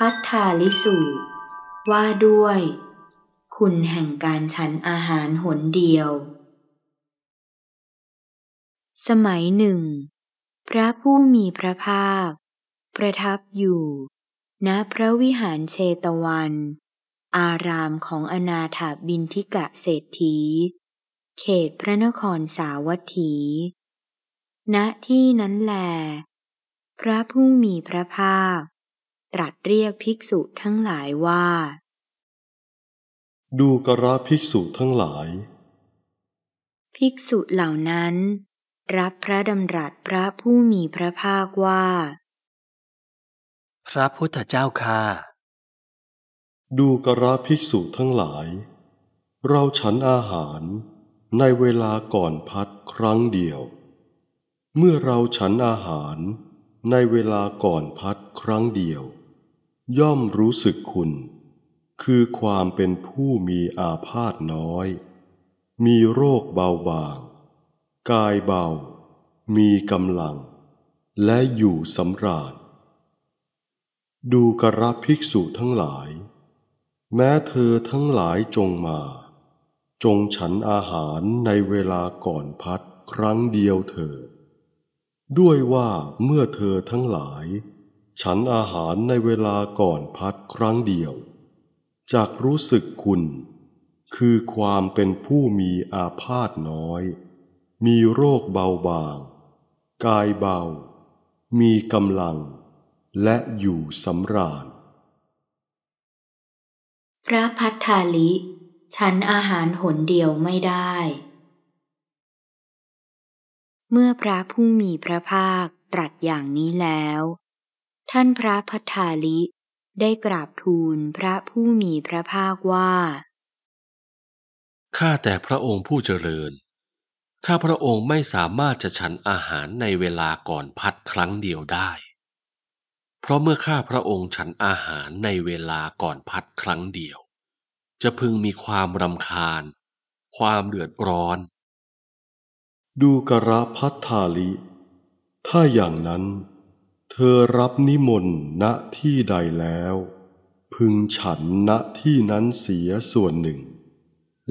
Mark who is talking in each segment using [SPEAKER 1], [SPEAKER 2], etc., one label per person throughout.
[SPEAKER 1] พัททาลิสูตรว่าด้วย คุณแห่งการฉันอาหารหนเดียว สมัยหนึ่ง พระผู้มีพระภาค ประทับอยู่ ณพระวิหารเชตวัน อารามของอนาถาบินทิกะเศรษฐี เขตพระนครสาวัตถี ณที่นั้นแล พระผู้มีพระภาคตรัสเรียกภิกษุทั้งหลายว่า
[SPEAKER 2] ดูกระภิกษุทั้งหลาย
[SPEAKER 1] ภิกษุเหล่านั้นรับพระดำรัสพระผู้มีพระภาคว่า
[SPEAKER 2] พระพุทธเจ้าค่ะ ดูกระภิกษุทั้งหลาย เราฉันอาหารในเวลาก่อนพัดครั้งเดียว เมื่อเราฉันอาหารในเวลาก่อนพัดครั้งเดียวย่อมรู้สึกคุณ คือความเป็นผู้มีอาพาธน้อย มีโรคเบาบาง กายเบา มีกำลัง และอยู่สำราญดูกระภิกษุทั้งหลาย แม้เธอทั้งหลายจงมา จงฉันอาหารในเวลาก่อนพัดครั้งเดียวเถิดด้วยว่าเมื่อเธอทั้งหลายฉันอาหารในเวลาก่อนพัดครั้งเดียว จากรู้สึกคุณคือความเป็นผู้มีอาพาธน้อย มีโรคเบาบาง กายเบา มีกำลังและอยู่สำราญ
[SPEAKER 1] พระพัฒาลิ ฉันอาหารหนเดียวไม่ได้ เมื่อพระผู้มีพระภาคตรัสอย่างนี้แล้วท่านพระพัทาลิได้กราบทูลพระผู้มีพระภาคว่า
[SPEAKER 3] ข้าแต่พระองค์ผู้เจริญ ข้าพระองค์ไม่สามารถจะฉันอาหารในเวลาก่อนพัดครั้งเดียวได้ เพราะเมื่อข้าพระองค์ฉันอาหารในเวลาก่อนพัดครั้งเดียว จะพึงมีความรำคาญ ความเดือดร้อน
[SPEAKER 2] ดูกระพัทธาลิ ถ้าอย่างนั้นเธอรับนิมนต์ณที่ใดแล้ว พึงฉันณที่นั้นเสียส่วนหนึ่ง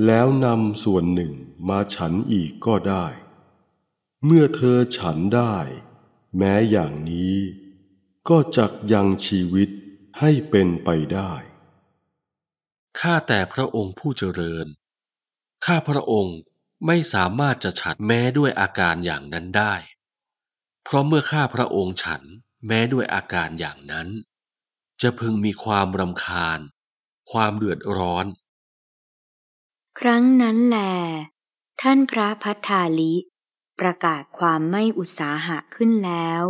[SPEAKER 2] แล้วนำส่วนหนึ่งมาฉันอีกก็ได้ เมื่อเธอฉันได้ แม้อย่างนี้ ก็จักยังชีวิตให้เป็นไปได้
[SPEAKER 3] ข้าแต่พระองค์ผู้เจริญ ข้าพระองค์ไม่สามารถจะฉันแม้ด้วยอาการอย่างนั้นได้ เพราะเมื่อข้าพระองค์ฉันแม้ด้วยอาการอย่างนั้น จะพึงมีความรำคาญ ความเดือดร้อน
[SPEAKER 1] ครั้งนั้นแหลท่านพระพัฒาลิประกาศความไม่อุตสาหะขึ้นแล้ว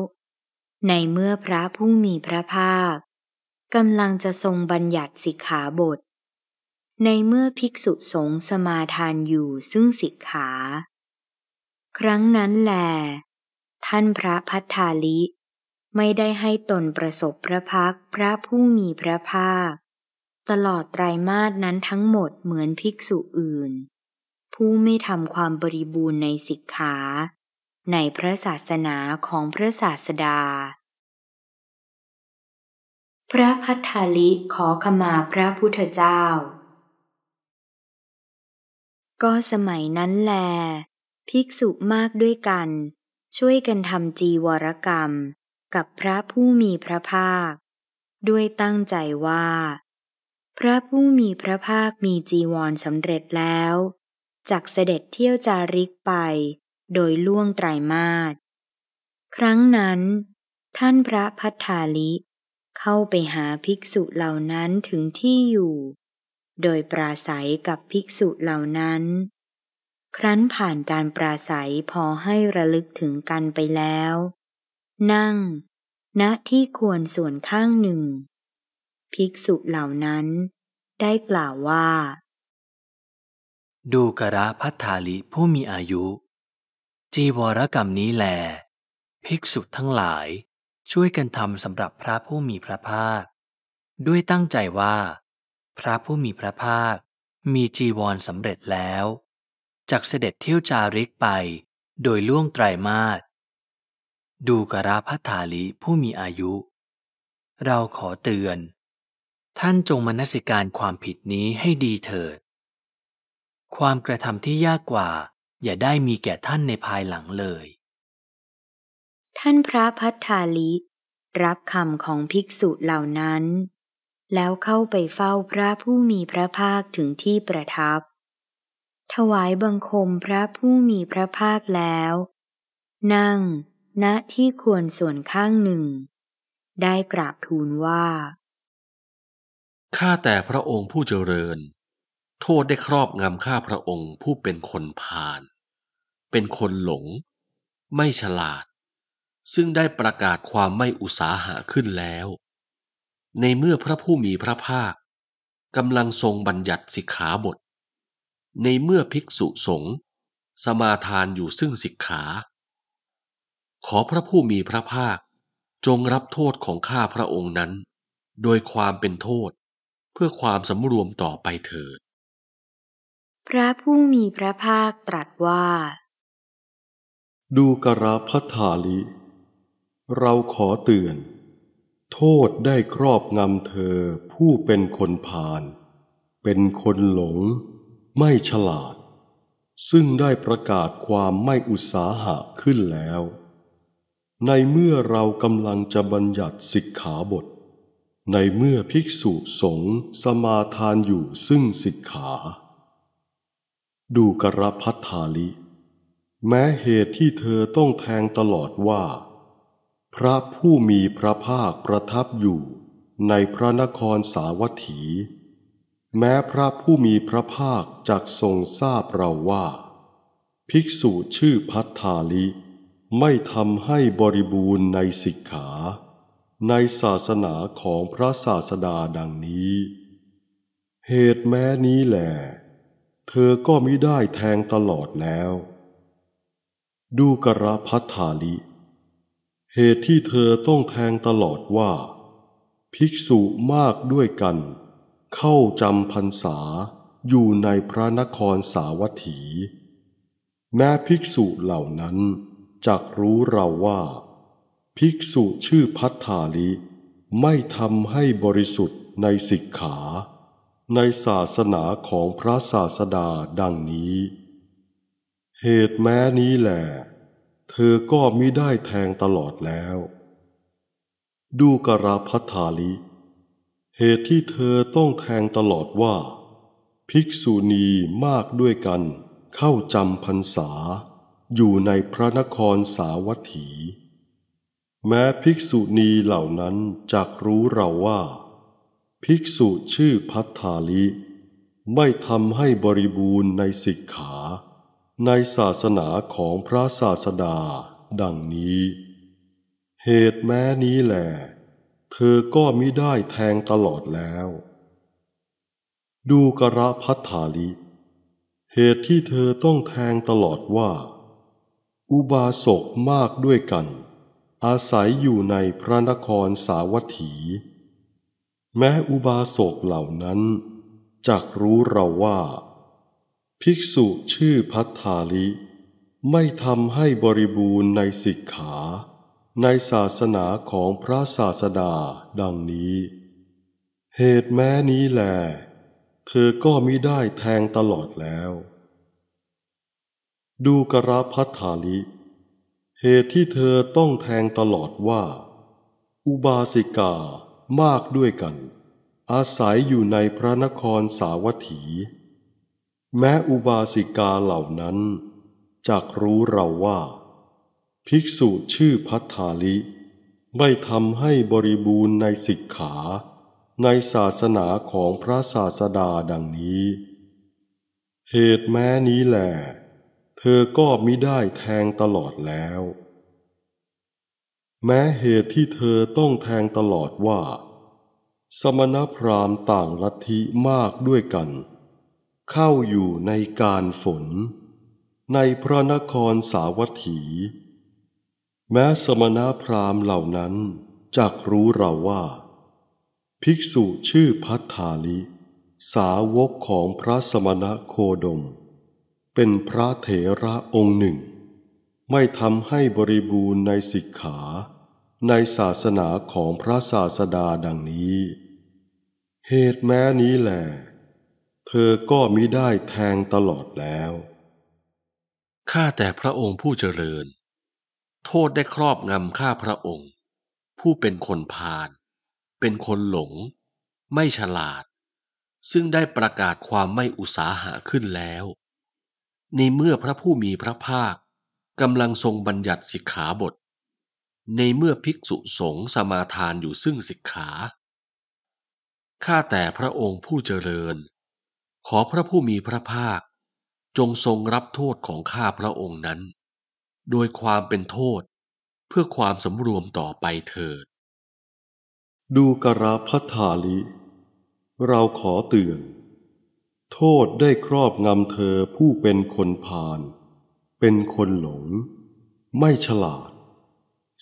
[SPEAKER 1] ในเมื่อพระผู้มีพระภาคกำลังจะทรงบัญญัติสิกขาบท ในเมื่อภิกษุสงฆ์สมาทานอยู่ซึ่งสิกขา ครั้งนั้นแหลท่านพระพัฒาลิไม่ได้ให้ตนประสบพระพักพระผู้มีพระภาค ตลอดไตรมาสนั้นทั้งหมดเหมือนภิกษุอื่น ผู้ไม่ทำความบริบูรณ์ในสิกขา ในพระศาสนาของพระศาสดา พระพัทธาลิขอขมาพระพุทธเจ้า ก็สมัยนั้นแล ภิกษุมากด้วยกัน ช่วยกันทำจีวรกรรมกับพระผู้มีพระภาค ด้วยตั้งใจว่า พระผู้มีพระภาคมีจีวรสำเร็จแล้ว จักเสด็จเที่ยวจาริกไปโดยล่วงไตรมาสครั้งนั้น ท่านพระพัฒาลิเข้าไปหาภิกษุเหล่านั้นถึงที่อยู่ โดยปราศัยกับภิกษุเหล่านั้น ครั้นผ่านการปราศัยพอให้ระลึกถึงกันไปแล้วนั่งณที่ควรส่วนข้างหนึ่ง ภิกษุเหล่านั้น ได้กล่าวว่า
[SPEAKER 3] ดูกระพัทธาลิผู้มีอายุ จีวรกรรมนี้แล ภิกษุทั้งหลาย ช่วยกันทำสำหรับพระผู้มีพระภาค ด้วยตั้งใจว่า พระผู้มีพระภาคมีจีวรสำเร็จแล้วจากเสด็จเที่ยวจาริกไปโดยล่วงไตรมาสดูกราพัฒาลิผู้มีอายุ เราขอเตือน ท่านจงมนสิการความผิดนี้ให้ดีเถิด ความกระทำที่ยากกว่าอย่าได้มีแก่ท่านในภายหลังเลย
[SPEAKER 1] ท่านพระพัฒาลิรับคำของภิกษุเหล่านั้น แล้วเข้าไปเฝ้าพระผู้มีพระภาคถึงที่ประทับ ถวายบังคมพระผู้มีพระภาคแล้ว นั่งณที่ควรส่วนข้างหนึ่ง ได้กราบทูลว่า
[SPEAKER 3] ข้าแต่พระองค์ผู้เจริญ โทษได้ครอบงำข้าพระองค์ผู้เป็นคนพาลเป็นคนหลง ไม่ฉลาด ซึ่งได้ประกาศความไม่อุสาหะขึ้นแล้ว ในเมื่อพระผู้มีพระภาคกำลังทรงบัญญัติสิกขาบท ในเมื่อภิกษุสงฆ์สมาทานอยู่ซึ่งสิกขาขอพระผู้มีพระภาคจงรับโทษของข้าพระองค์นั้น โดยความเป็นโทษเพื่อความสำรวมต่อไปเถิด
[SPEAKER 1] พระผู้มีพระภาคตรัสว่า
[SPEAKER 2] ดูกราพัธาลิ เราขอเตือน โทษได้ครอบงำเธอผู้เป็นคนผ่าน เป็นคนหลง ไม่ฉลาด ซึ่งได้ประกาศความไม่อุตสาหะขึ้นแล้วในเมื่อเรากำลังจะบัญญัติสิกขาบท ในเมื่อภิกษุสงฆ์สมาทานอยู่ซึ่งสิกขา ดูกระพัธาลิ แม้เหตุที่เธอต้องแทงตลอดว่า พระผู้มีพระภาคประทับอยู่ในพระนครสาวัตถี แม้พระผู้มีพระภาคจักทรงทราบเราว่า ภิกษุชื่อพัธาลิไม่ทำให้บริบูรณ์ในสิกขา ในศาสนาของพระศาสดาดังนี้ เหตุแม้นี้แหละ เธอก็มิได้แทงตลอดแล้ว ดูกระพัธาลิ เหตุที่เธอต้องแทงตลอดว่า ภิกษุมากด้วยกัน เข้าจำพรรษาอยู่ในพระนครสาวัตถี แม้ภิกษุเหล่านั้นจักรู้เราว่า ภิกษุชื่อพัทธาลิ ไม่ทำให้บริสุทธิ์ในสิกขา ในศาสนาของพระศาสดาดังนี้ เหตุแม้นี้แหละ เธอก็มิได้แทงตลอดแล้ว ดูกระพัทธาลิ เหตุที่เธอต้องแทงตลอดว่า ภิกษุณีมากด้วยกันเข้าจำพรรษาอยู่ในพระนครสาวัตถี แม้ภิกษุณีเหล่านั้นจักรู้เราว่า ภิกษุชื่อพัทธาลิ ไม่ทำให้บริบูรณ์ในสิกขา ในศาสนาของพระศาสดาดังนี้ เหตุแม้นี้แหละเธอก็มิได้แทงตลอดแล้ว ดูกระพัทธาลิ เหตุที่เธอต้องแทงตลอดว่าอุบาสกมากด้วยกัน อาศัยอยู่ในพระนครสาวัตถี แม้อุบาสกเหล่านั้นจักรู้เราว่า ภิกษุชื่อพัทธาลิ ไม่ทำให้บริบูรณ์ในสิกขา ในศาสนาของพระศาสดาดังนี้ เหตุแม้นี้แหลเธอก็มิได้แทงตลอดแล้วดูกระพัธาลิ เหตุที่เธอต้องแทงตลอดว่า อุบาสิกามากด้วยกัน อาศัยอยู่ในพระนครสาวัตถี แม้อุบาสิกาเหล่านั้นจักรู้เราว่า ภิกษุชื่อพัธาลิ ไม่ทำให้บริบูรณ์ในสิกขา ในศาสนาของพระศาสดาดังนี้ เหตุแม้นี้แหละธอก็มิได้แทงตลอดแล้ว แม้เหตุที่เธอต้องแทงตลอดว่า สมณพราหมณ์ต่างลัทธิมากด้วยกัน เข้าอยู่ในการฝน ในพระนครสาวัตถี แม้สมณพราหมณ์เหล่านั้นจักรู้เราว่า ภิกษุชื่อพัทธาลิ สาวกของพระสมณโคดมเป็นพระเถระองค์หนึ่งไม่ทำให้บริบูรณ์ในสิกขา ในศาสนาของพระศาสดาดังนี้ เหตุแม้นี้แหลเธอก็มิได้แทงตลอดแล้วข้าแต่พระองค์ผู้เจริญ โทษได้
[SPEAKER 3] ครอบงำข้าพระองค์ ผู้เป็นคนพาลเป็นคนหลง ไม่ฉลาด ซึ่งได้ประกาศความไม่อุสาหะขึ้นแล้วในเมื่อพระผู้มีพระภาคกำลังทรงบัญญัติสิกขาบท ในเมื่อภิกษุสงฆ์สมาทานอยู่ซึ่งสิกขา ข้าแต่พระองค์ผู้เจริญ ขอพระผู้มีพระภาค จงทรงรับโทษของข้าพระองค์นั้น โดยความเป็นโทษเพื่อความสำรวมต่อไปเถิด
[SPEAKER 2] ดูกราพัทธาลิเราขอเตือนโทษได้ครอบงำเธอผู้เป็นคนพาลเป็นคนหลง ไม่ฉลาด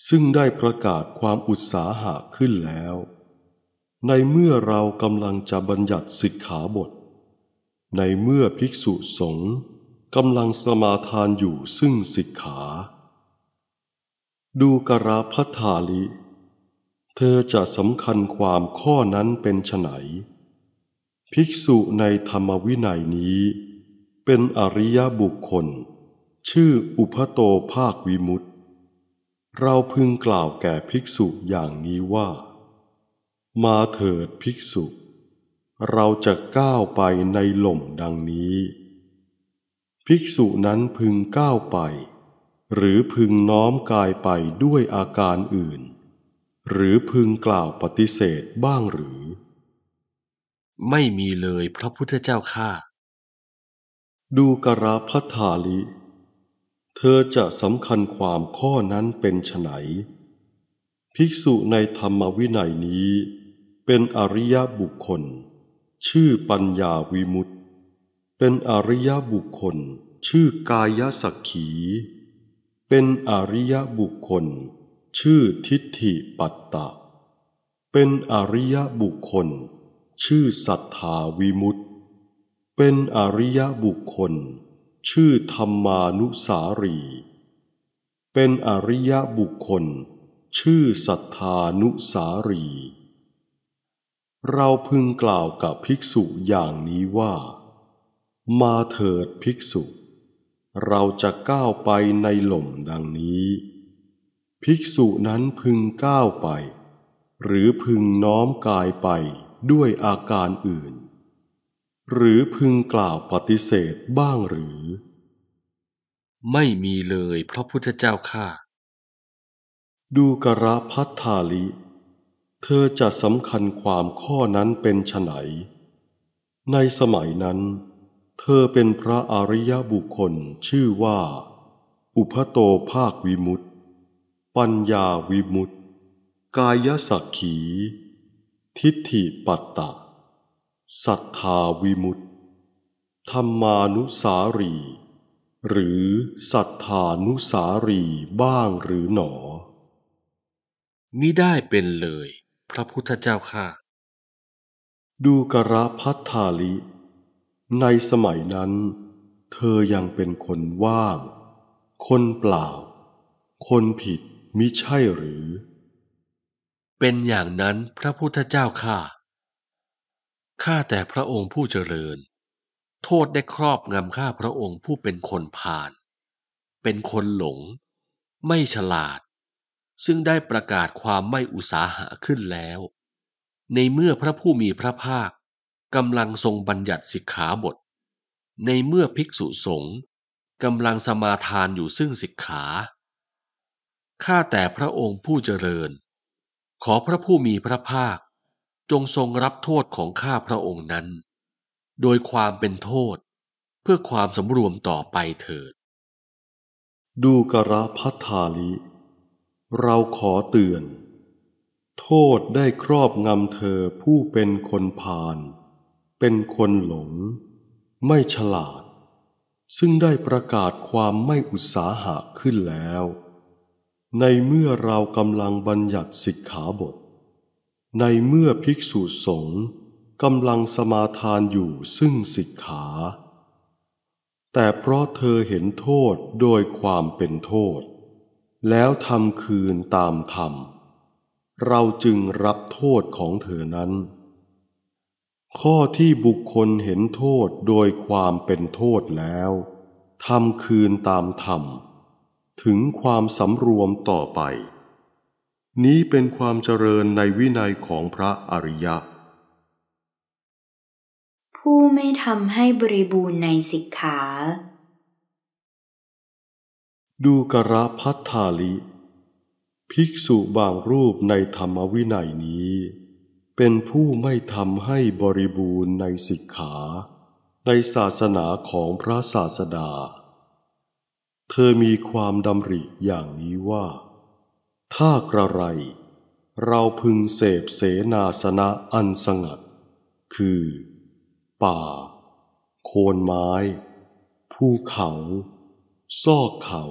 [SPEAKER 2] ซึ่งได้ประกาศความอุตสาหะขึ้นแล้ว ในเมื่อเรากำลังจะบัญญัติสิกขาบท ในเมื่อภิกษุสงฆ์กำลังสมาทานอยู่ซึ่งสิกขา ดูกราพัทธาลิ เธอจะสำคัญความข้อนั้นเป็นไฉนภิกษุในธรรมวินัยนี้เป็นอริยบุคคล ชื่ออุพโตภาควิมุตติ เราพึงกล่าวแก่ภิกษุอย่างนี้ว่า มาเถิดภิกษุ เราจะก้าวไปในหล่มดังนี้ ภิกษุนั้นพึงก้าวไป หรือพึงน้อมกายไปด้วยอาการอื่น หรือพึงกล่าวปฏิเสธบ้างหรือไม่มีเลยพระพุทธเจ้าข้าดูกราพัทาลิเธอจะสำคัญความข้อนั้นเป็นไฉนภิกษุในธรรมวินัยนี้ เป็นอริยบุคคล ชื่อปัญญาวิมุตเป็นอริยบุคคล ชื่อ กายสักขี เป็นอริยบุคคล ชื่อทิฏฐิปัตตะ เป็นอริยบุคคลชื่อสัทธาวิมุตต์เป็นอริยบุคคล ชื่อธรรมานุสารี เป็นอริยบุคคล ชื่อสัทธานุสารี เราพึงกล่าวกับภิกษุอย่างนี้ว่า มาเถิดภิกษุ เราจะก้าวไปในหล่มดังนี้ ภิกษุนั้นพึงก้าวไป หรือพึงน้อมกายไปด้วยอาการอื่น หรือพึงกล่าวปฏิเสธบ้างหรือ ไม่มีเลยพระพุทธเจ้าข้าดูกระพัฒธาลิ เธอจะสำคัญความข้อนั้นเป็นไฉนในสมัยนั้น เธอเป็นพระอริยบุคคลชื่อว่า อุพโตภาควิมุตติปัญญาวิมุตติกายสักขีทิฏฐิปัตตะ สัทธาวิมุตติธรรมานุสารี หรือสัทธานุสารีบ้างหรือหนอ มิได้เป็นเลย พระพุทธเจ้าค่ะ ดูกระพัฒาลิ ในสมัยนั้น เธอยังเป็นคนว่าง คนเปล่า คนผิดมิใช่หรือเป็นอย่างนั้นพระพุทธเจ้าข้า
[SPEAKER 3] ข้าแต่พระองค์ผู้เจริญ โทษได้ครอบงำข้าพระองค์ผู้เป็นคนผ่านเป็นคนหลง ไม่ฉลาด ซึ่งได้ประกาศความไม่อุตสาหะขึ้นแล้ว ในเมื่อพระผู้มีพระภาคกำลังทรงบัญญัติสิกขาบท ในเมื่อภิกษุสงฆ์กำลังสมาทานอยู่ซึ่งสิกขา ข้าแต่พระองค์ผู้เจริญขอพระผู้มีพระภาคจงทรงรับโทษของข้าพระองค์นั้น โดยความเป็นโทษเพื่อความสำ
[SPEAKER 2] รวมต่อไปเถิด ดูกระพัทธาลิ เราขอเตือน โทษได้ครอบงำเธอผู้เป็นคนพาลเป็นคนหลง ไม่ฉลาด ซึ่งได้ประกาศความไม่อุตสาหะขึ้นแล้วในเมื่อเรากำลังบัญญัติสิกขาบท ในเมื่อภิกษุสงฆ์กำลังสมาทานอยู่ซึ่งสิกขา แต่เพราะเธอเห็นโทษโดยความเป็นโทษ แล้วทำคืนตามธรรม เราจึงรับโทษของเธอนั้น ข้อที่บุคคลเห็นโทษโดยความเป็นโทษแล้วทำคืนตามธรรมถึงความสำรวมต่อไป นี้เป็นความเจริญในวินัยของพระอริยะ
[SPEAKER 1] ผู้ไม่ทำให้บริบูรณ์ในสิกขา
[SPEAKER 2] ดูกระพัฒาลิ ภิกษุบางรูปในธรรมวินัยนี้ เป็นผู้ไม่ทำให้บริบูรณ์ในสิกขา ในศาสนาของพระศาสดาเธอมีความดำริอย่างนี้ว่า ถ้ากระไร เราพึงเสพเสนาสนะอันสงัด คือ ป่า โคนไม้ ภูเขา ซอกเขา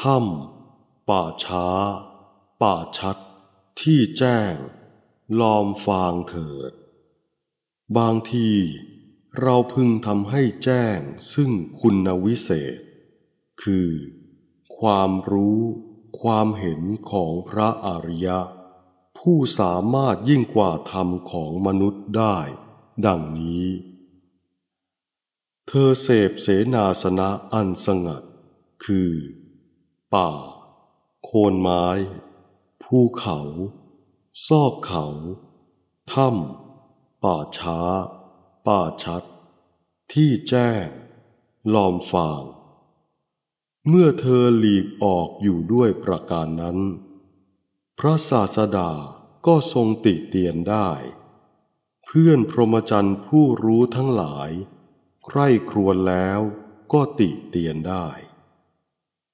[SPEAKER 2] ถ้ำป่าช้า ป่าชัด ที่แจ้ง ลอมฟางเถิด บางที เราพึงทำให้แจ้งซึ่งคุณวิเศษคือ ความรู้ความเห็นของพระอริยะ ผู้สามารถยิ่งกว่าธรรมของมนุษย์ได้ ดังนี้ เธอเสพเสนาสนะอันสงัด คือ ป่า โคนไม้ภูเขาซอกเขาถ้ำป่าช้า ป่าชัด ที่แจ้งลอมฟางเมื่อเธอหลีกออกอยู่ด้วยประการนั้น พระศาสดาก็ทรงติเตียนได้ เพื่อนพรหมจรรย์ผู้รู้ทั้งหลายใคร่ครวญแล้วก็ติเตียนได้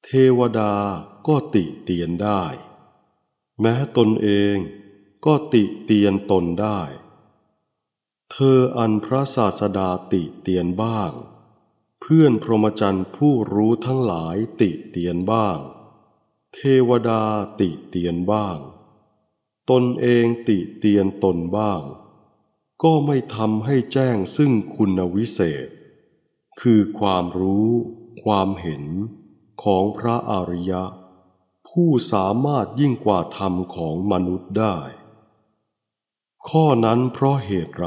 [SPEAKER 2] เทวดาก็ติเตียนได้ แม้ตนเองก็ติเตียนตนได้ เธออันพระศาสดาติเตียนบ้างพื่อนพรหมจรรย์ผู้รู้ทั้งหลายติเตียนบ้าง เทวดาติเตียนบ้าง ตนเองติเตียนตนบ้าง ก็ไม่ทำให้แจ้งซึ่งคุณวิเศษ คือความรู้ความเห็นของพระอริยะ ผู้สามารถยิ่งกว่าธรรมของมนุษย์ได้ ข้อนั้นเพราะเหตุไร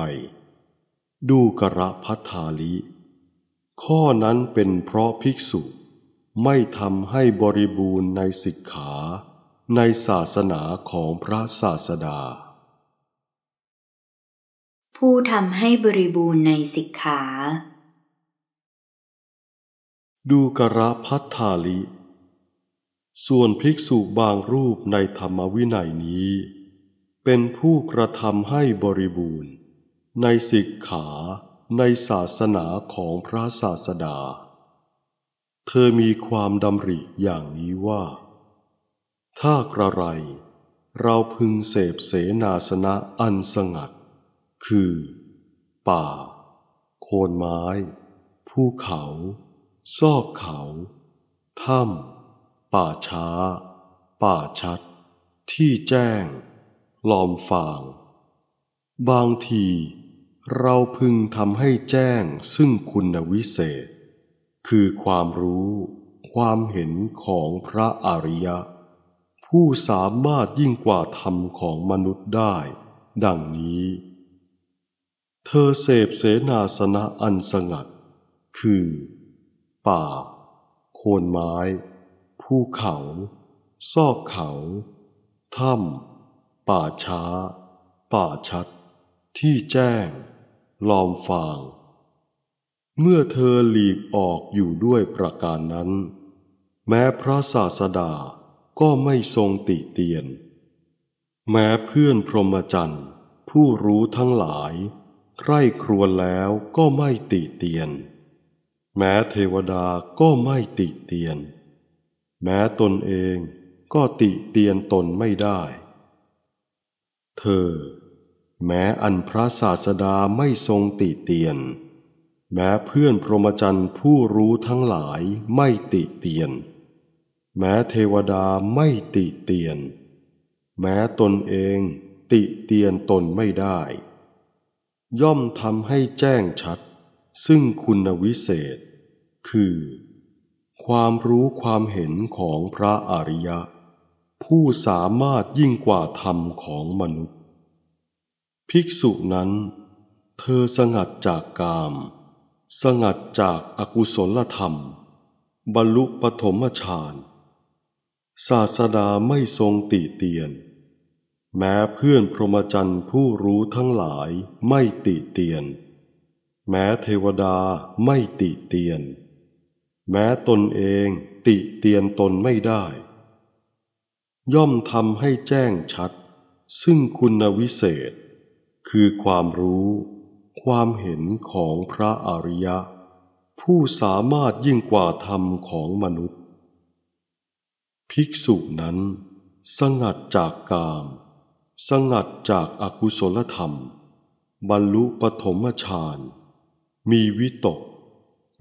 [SPEAKER 2] ดูกระพัทธาลิข้อนั้นเป็นเพราะภิกษุไม่ทำให้บริบูรณ์ในสิกขา ในศาสนาของพระศาสดา
[SPEAKER 1] ผู้ทำให้บริบูรณ์ในสิกขา
[SPEAKER 2] ดูกระพัธาลิ ส่วนภิกษุบางรูปในธรรมวินัยนี้ เป็นผู้กระทำให้บริบูรณ์ ในสิกขาในศาสนาของพระศาสดา เธอมีความดำริอย่างนี้ว่า ถ้ากระไร เราพึงเสพเสนาสนะอันสงัด คือ ป่า โคนไม้ภูเขา ซอกเขาถ้ำป่าช้า ป่าชัด ที่แจ้ง ลอมฟาง บางทีเราพึงทำให้แจ้งซึ่งคุณวิเศษ คือความรู้ความเห็นของพระอริยะ ผู้สามารถยิ่งกว่าธรรมของมนุษย์ได้ ดังนี้ เธอเสพเสนาสนะอันสงัด คือ ป่า โคนไม้ ภูเขา ซอกเขาถ้ำป่าช้า ป่าชัด ที่แจ้งลอมฟาง เมื่อเธอหลีกออกอยู่ด้วยประการนั้น แม้พระศาสดาก็ไม่ทรงติเตียน แม้เพื่อนพรหมจันทร์ผู้รู้ทั้งหลายใคร่ครวญแล้วก็ไม่ติเตียน แม้เทวดาก็ไม่ติเตียน แม้ตนเองก็ติเตียนตนไม่ได้ เธอแม้อันพระศาสดาไม่ทรงติเตียน แม้เพื่อนพรหมจรรย์ผู้รู้ทั้งหลายไม่ติเตียน แม้เทวดาไม่ติเตียน แม้ตนเองติเตียนตนไม่ได้ ย่อมทำให้แจ้งชัดซึ่งคุณวิเศษคือ ความรู้ความเห็นของพระอริยะ ผู้สามารถยิ่งกว่าธรรมของมนุษย์ภิกษุนั้นเธอสงัดจากกาม สงัดจากอากุศลธรรม บรรลุปฐมฌาน ศาสดาไม่ทรงติเตียน แม้เพื่อนพรหมจรรย์ผู้รู้ทั้งหลายไม่ติเตียน แม้เทวดาไม่ติเตียน แม้ตนเองติเตียนตนไม่ได้ ย่อมทำให้แจ้งชัด ซึ่งคุณวิเศษคือความรู้ความเห็นของพระอริยะ ผู้สามารถยิ่งกว่าธรรมของมนุษย์ ภิกษุนั้น สงัดจากกาม สงัดจากอากุศลธรรม บรรลุปฐมฌานมีวิตก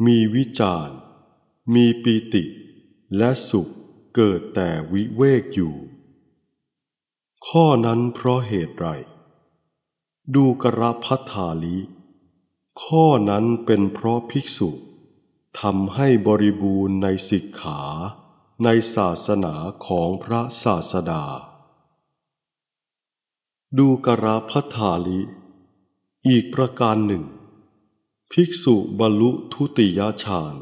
[SPEAKER 2] มีวิจารมีปีติและสุขเกิดแต่วิเวกอยู่ ข้อนั้นเพราะเหตุไรดูกระพัทธาลิ ข้อนั้นเป็นเพราะภิกษุทำให้บริบูรณ์ในสิกขา ในศาสนาของพระศาสดา ดูกระพัทธาลิ อีกประการหนึ่ง ภิกษุบรรลุทุติยฌาน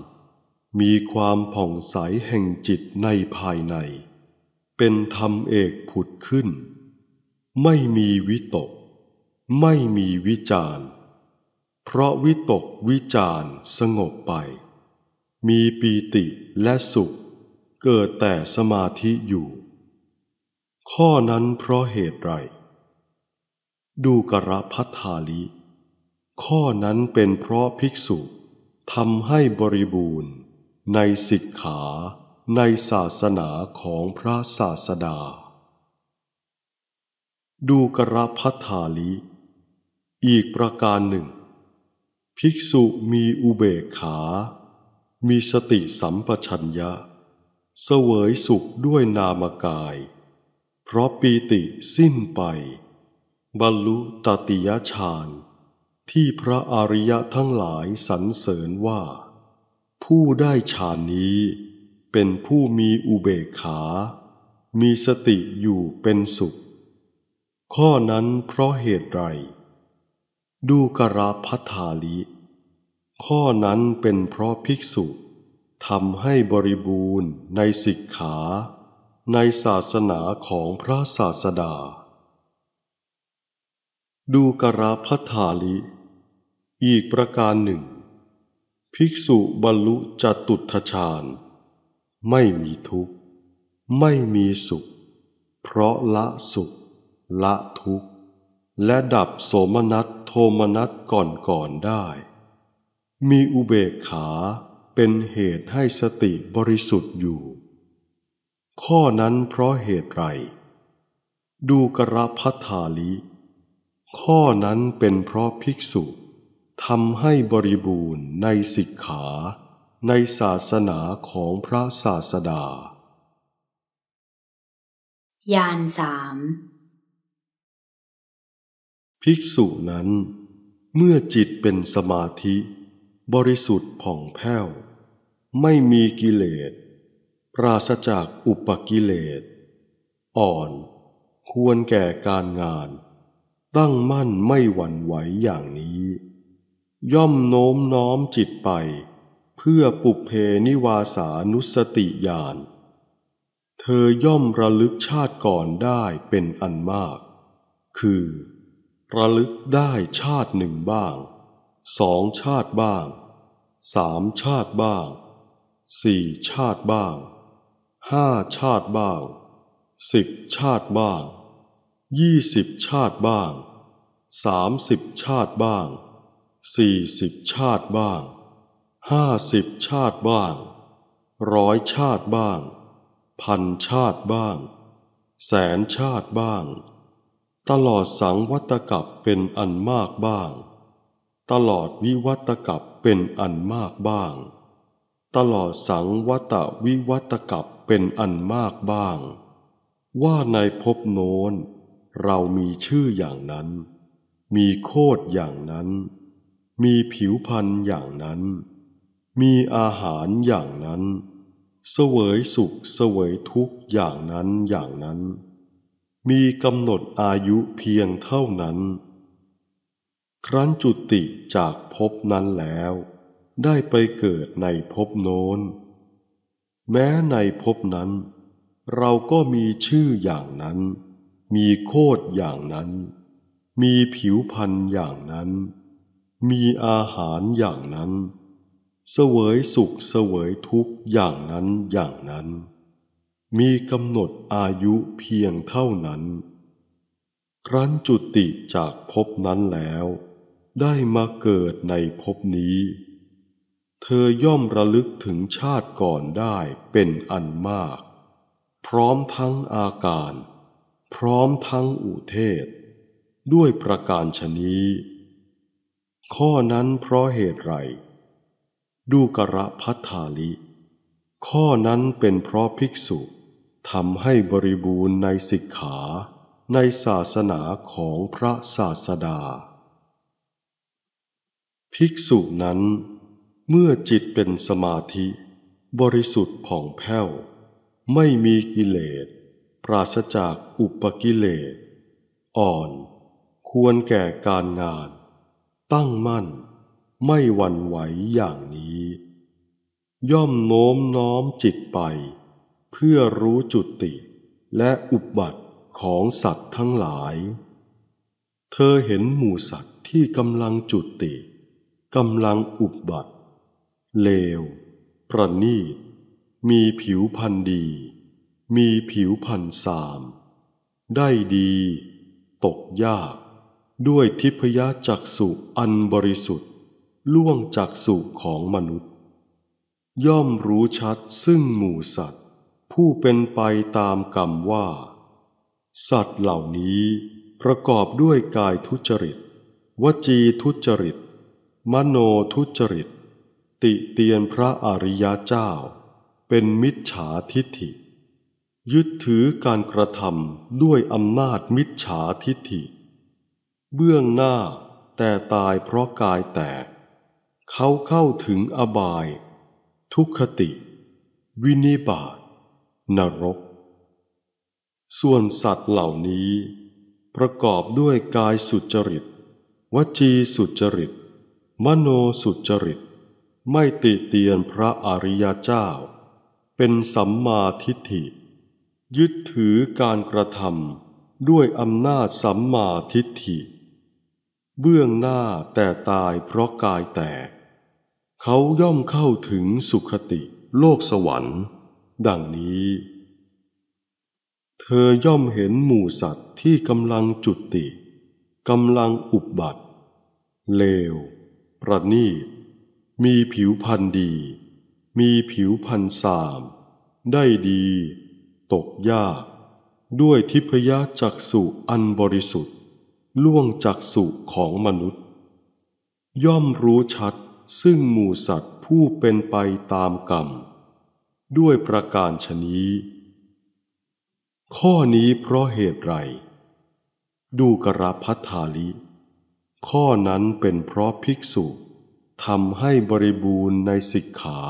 [SPEAKER 2] มีความผ่องใสแห่งจิตในภายใน เป็นธรรมเอกผุดขึ้น ไม่มีวิตกไม่มีวิจาร เพราะวิตกวิจารสงบไป มีปีติและสุขเกิดแต่สมาธิอยู่ ข้อนั้นเพราะเหตุไร ดูกระพัทธาลิ ข้อนั้นเป็นเพราะภิกษุทำให้บริบูรณ์ ในสิกขาในศาสนาของพระศาสดา ดูกระพัทธาลิอีกประการหนึ่ง ภิกษุมีอุเบกขา มีสติสัมปชัญญะ เสวยสุขด้วยนามกาย เพราะปีติสิ้นไป บรรลุตติยฌาน ที่พระอริยะทั้งหลายสรรเสริญว่า ผู้ได้ฌานนี้เป็นผู้มีอุเบกขา มีสติอยู่เป็นสุข ข้อนั้นเพราะเหตุไรดูกราพัทาลิ ข้อนั้นเป็นเพราะภิกษุทำให้บริบูรณ์ในสิกขา ในศาสนาของพระศาสดา ดูกราพัทาลิ อีกประการหนึ่ง ภิกษุบรรลุจตุทชาญไม่มีทุกข์ ไม่มีสุข เพราะละสุขละทุกข์และดับโสมนัสโทมนัสก่อนก่อนได้ มีอุเบกขาเป็นเหตุให้สติบริสุทธิ์อยู่ ข้อนั้นเพราะเหตุไร ดูกระพัทาลิ ข้อนั้นเป็นเพราะภิกษุทำให้บริบูรณ์ในสิกขา ในศาสนาของพระศาสดา
[SPEAKER 1] ยานสาม
[SPEAKER 2] ภิกษุนั้น เมื่อจิตเป็นสมาธิ บริสุทธิ์ผ่องแผ้ว ไม่มีกิเลสปราศจากอุปกิเลสอ่อนควรแก่การงาน ตั้งมั่นไม่หวั่นไหวอย่างนี้ ย่อมโน้มน้อมจิตไป เพื่อปุเพนิวาสานุสติญาณเธอย่อมระลึกชาติก่อนได้เป็นอันมาก คือระลึกได้ชาติหนึ่งบ้างสองชาติบ้างสามชาติบ้างสี่ชาติบ้างห้าชาติบ้างสิบชาติบ้างยี่สิบชาติบ้างสามสิบชาติบ้างสี่สิบชาติบ้างห้าสิบชาติบ้างร้อยชาติบ้างพันชาติบ้าง แสนชาติบ้างตลอดสังวัตกับเป็นอันมากบ้าง ตลอดวิวัตกับเป็นอันมากบ้าง ตลอดสังวัตวิวัตกับเป็นอันมากบ้าง ว่าในภพโน้น เรามีชื่ออย่างนั้น มีโคดอย่างนั้น มีผิวพันธ์อย่างนั้น มีอาหารอย่างนั้น เสวยสุขเสวยทุกข์อย่างนั้นอย่างนั้นมีกำหนดอายุเพียงเท่านั้น ครั้นจุติจากภพนั้นแล้ว ได้ไปเกิดในภพโน้น แม้ในภพนั้น เราก็มีชื่ออย่างนั้น มีโคดอย่างนั้น มีผิวพันธ์อย่างนั้น มีอาหารอย่างนั้น เสวยสุขเสวยทุกข์อย่างนั้นอย่างนั้นมีกำหนดอายุเพียงเท่านั้น ครั้นจุติจากภพนั้นแล้ว ได้มาเกิดในภพนี้ เธอย่อมระลึกถึงชาติก่อนได้เป็นอันมาก พร้อมทั้งอาการ พร้อมทั้งอุเทศ ด้วยประการชนี ข้อนั้นเพราะเหตุไร ดูกระพัทธาลิ ข้อนั้นเป็นเพราะภิกษุทำให้บริบูรณ์ในสิกขา ในศาสนาของพระศาสดา ภิกษุนั้น เมื่อจิตเป็นสมาธิ บริสุทธิ์ผ่องแผ้ว ไม่มีกิเลสปราศจากอุปกิเลสอ่อนควรแก่การงาน ตั้งมั่น ไม่หวั่นไหวอย่างนี้ ย่อมโน้มน้อมจิตไปเพื่อรู้จุติและอุบัติของสัตว์ทั้งหลาย เธอเห็นหมู่สัตว์ที่กำลังจุติกำลังอุบัติ เลวประณีต มีผิวพันธ์ดี มีผิวพันธ์สาม ได้ดี ตกยาก ด้วยทิพยจักสุอันบริสุทธิ์ ล่วงจักสุของมนุษย์ ย่อมรู้ชัดซึ่งหมู่สัตวผู้เป็นไปตามกรรมว่า สัตว์เหล่านี้ประกอบด้วยกายทุจริต วจีทุจริต มโนทุจริต ติเตียนพระอริยเจ้า เป็นมิจฉาทิฏฐิ ยึดถือการกระทำด้วยอำนาจมิจฉาทิฏฐิ เบื้องหน้าแต่ตายเพราะกายแตก เขาเข้าถึงอบาย ทุคติ วินิบาตนรกส่วนสัตว์เหล่านี้ ประกอบด้วยกายสุจริตวจีสุจริต มโนสุจริต ไม่ติเตียนพระอริยเจ้า เป็นสัมมาทิฏฐิ ยึดถือการกระทำด้วยอำนาจสัมมาทิฏฐิเบื้องหน้าแต่ตายเพราะกายแตกเขาย่อมเข้าถึงสุขติโลกสวรรค์ดังนี้ เธอย่อมเห็นหมู่สัตว์ที่กำลังจุติกำลังอุบบัติ เลว ประณีตมีผิวพันธ์ดี มีผิวพันธ์สาม ได้ดี ตกยาก ด้วยทิพยจักสุอันบริสุทธิ์ ล่วงจักสุของมนุษย์ ย่อมรู้ชัดซึ่งหมู่สัตว์ผู้เป็นไปตามกรรมด้วยประการชนี้ ข้อนี้เพราะเหตุไร ดูกระพัทธาลิ ข้อนั้นเป็นเพราะภิกษุทำให้บริบูรณ์ในสิกขา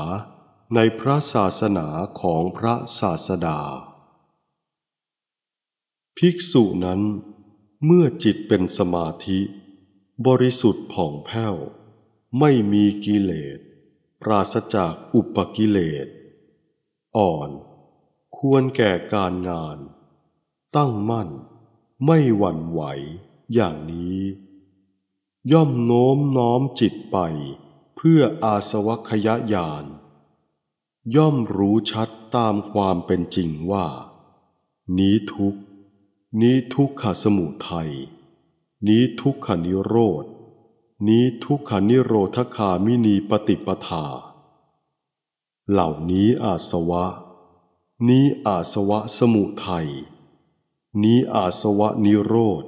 [SPEAKER 2] ในพระศาสนาของพระศาสดา ภิกษุนั้นเมื่อจิตเป็นสมาธิ บริสุทธิ์ผ่องแผ้ว ไม่มีกิเลสปราศจากอุปกิเลสอ่อนควรแก่การงาน ตั้งมั่นไม่หวั่นไหวอย่างนี้ ย่อมโน้มน้อมจิตไปเพื่ออาสวัคยญาณ ย่อมรู้ชัดตามความเป็นจริงว่า นี้ทุกนี้ทุกขสมุทัยนี้ทุกขนิโรธนี้ทุกขนิโรธคามินีปฏิปทาเหล่านี้อาสวะ นี้อาสวะสมุทัยนี้อาสวะนิโรธ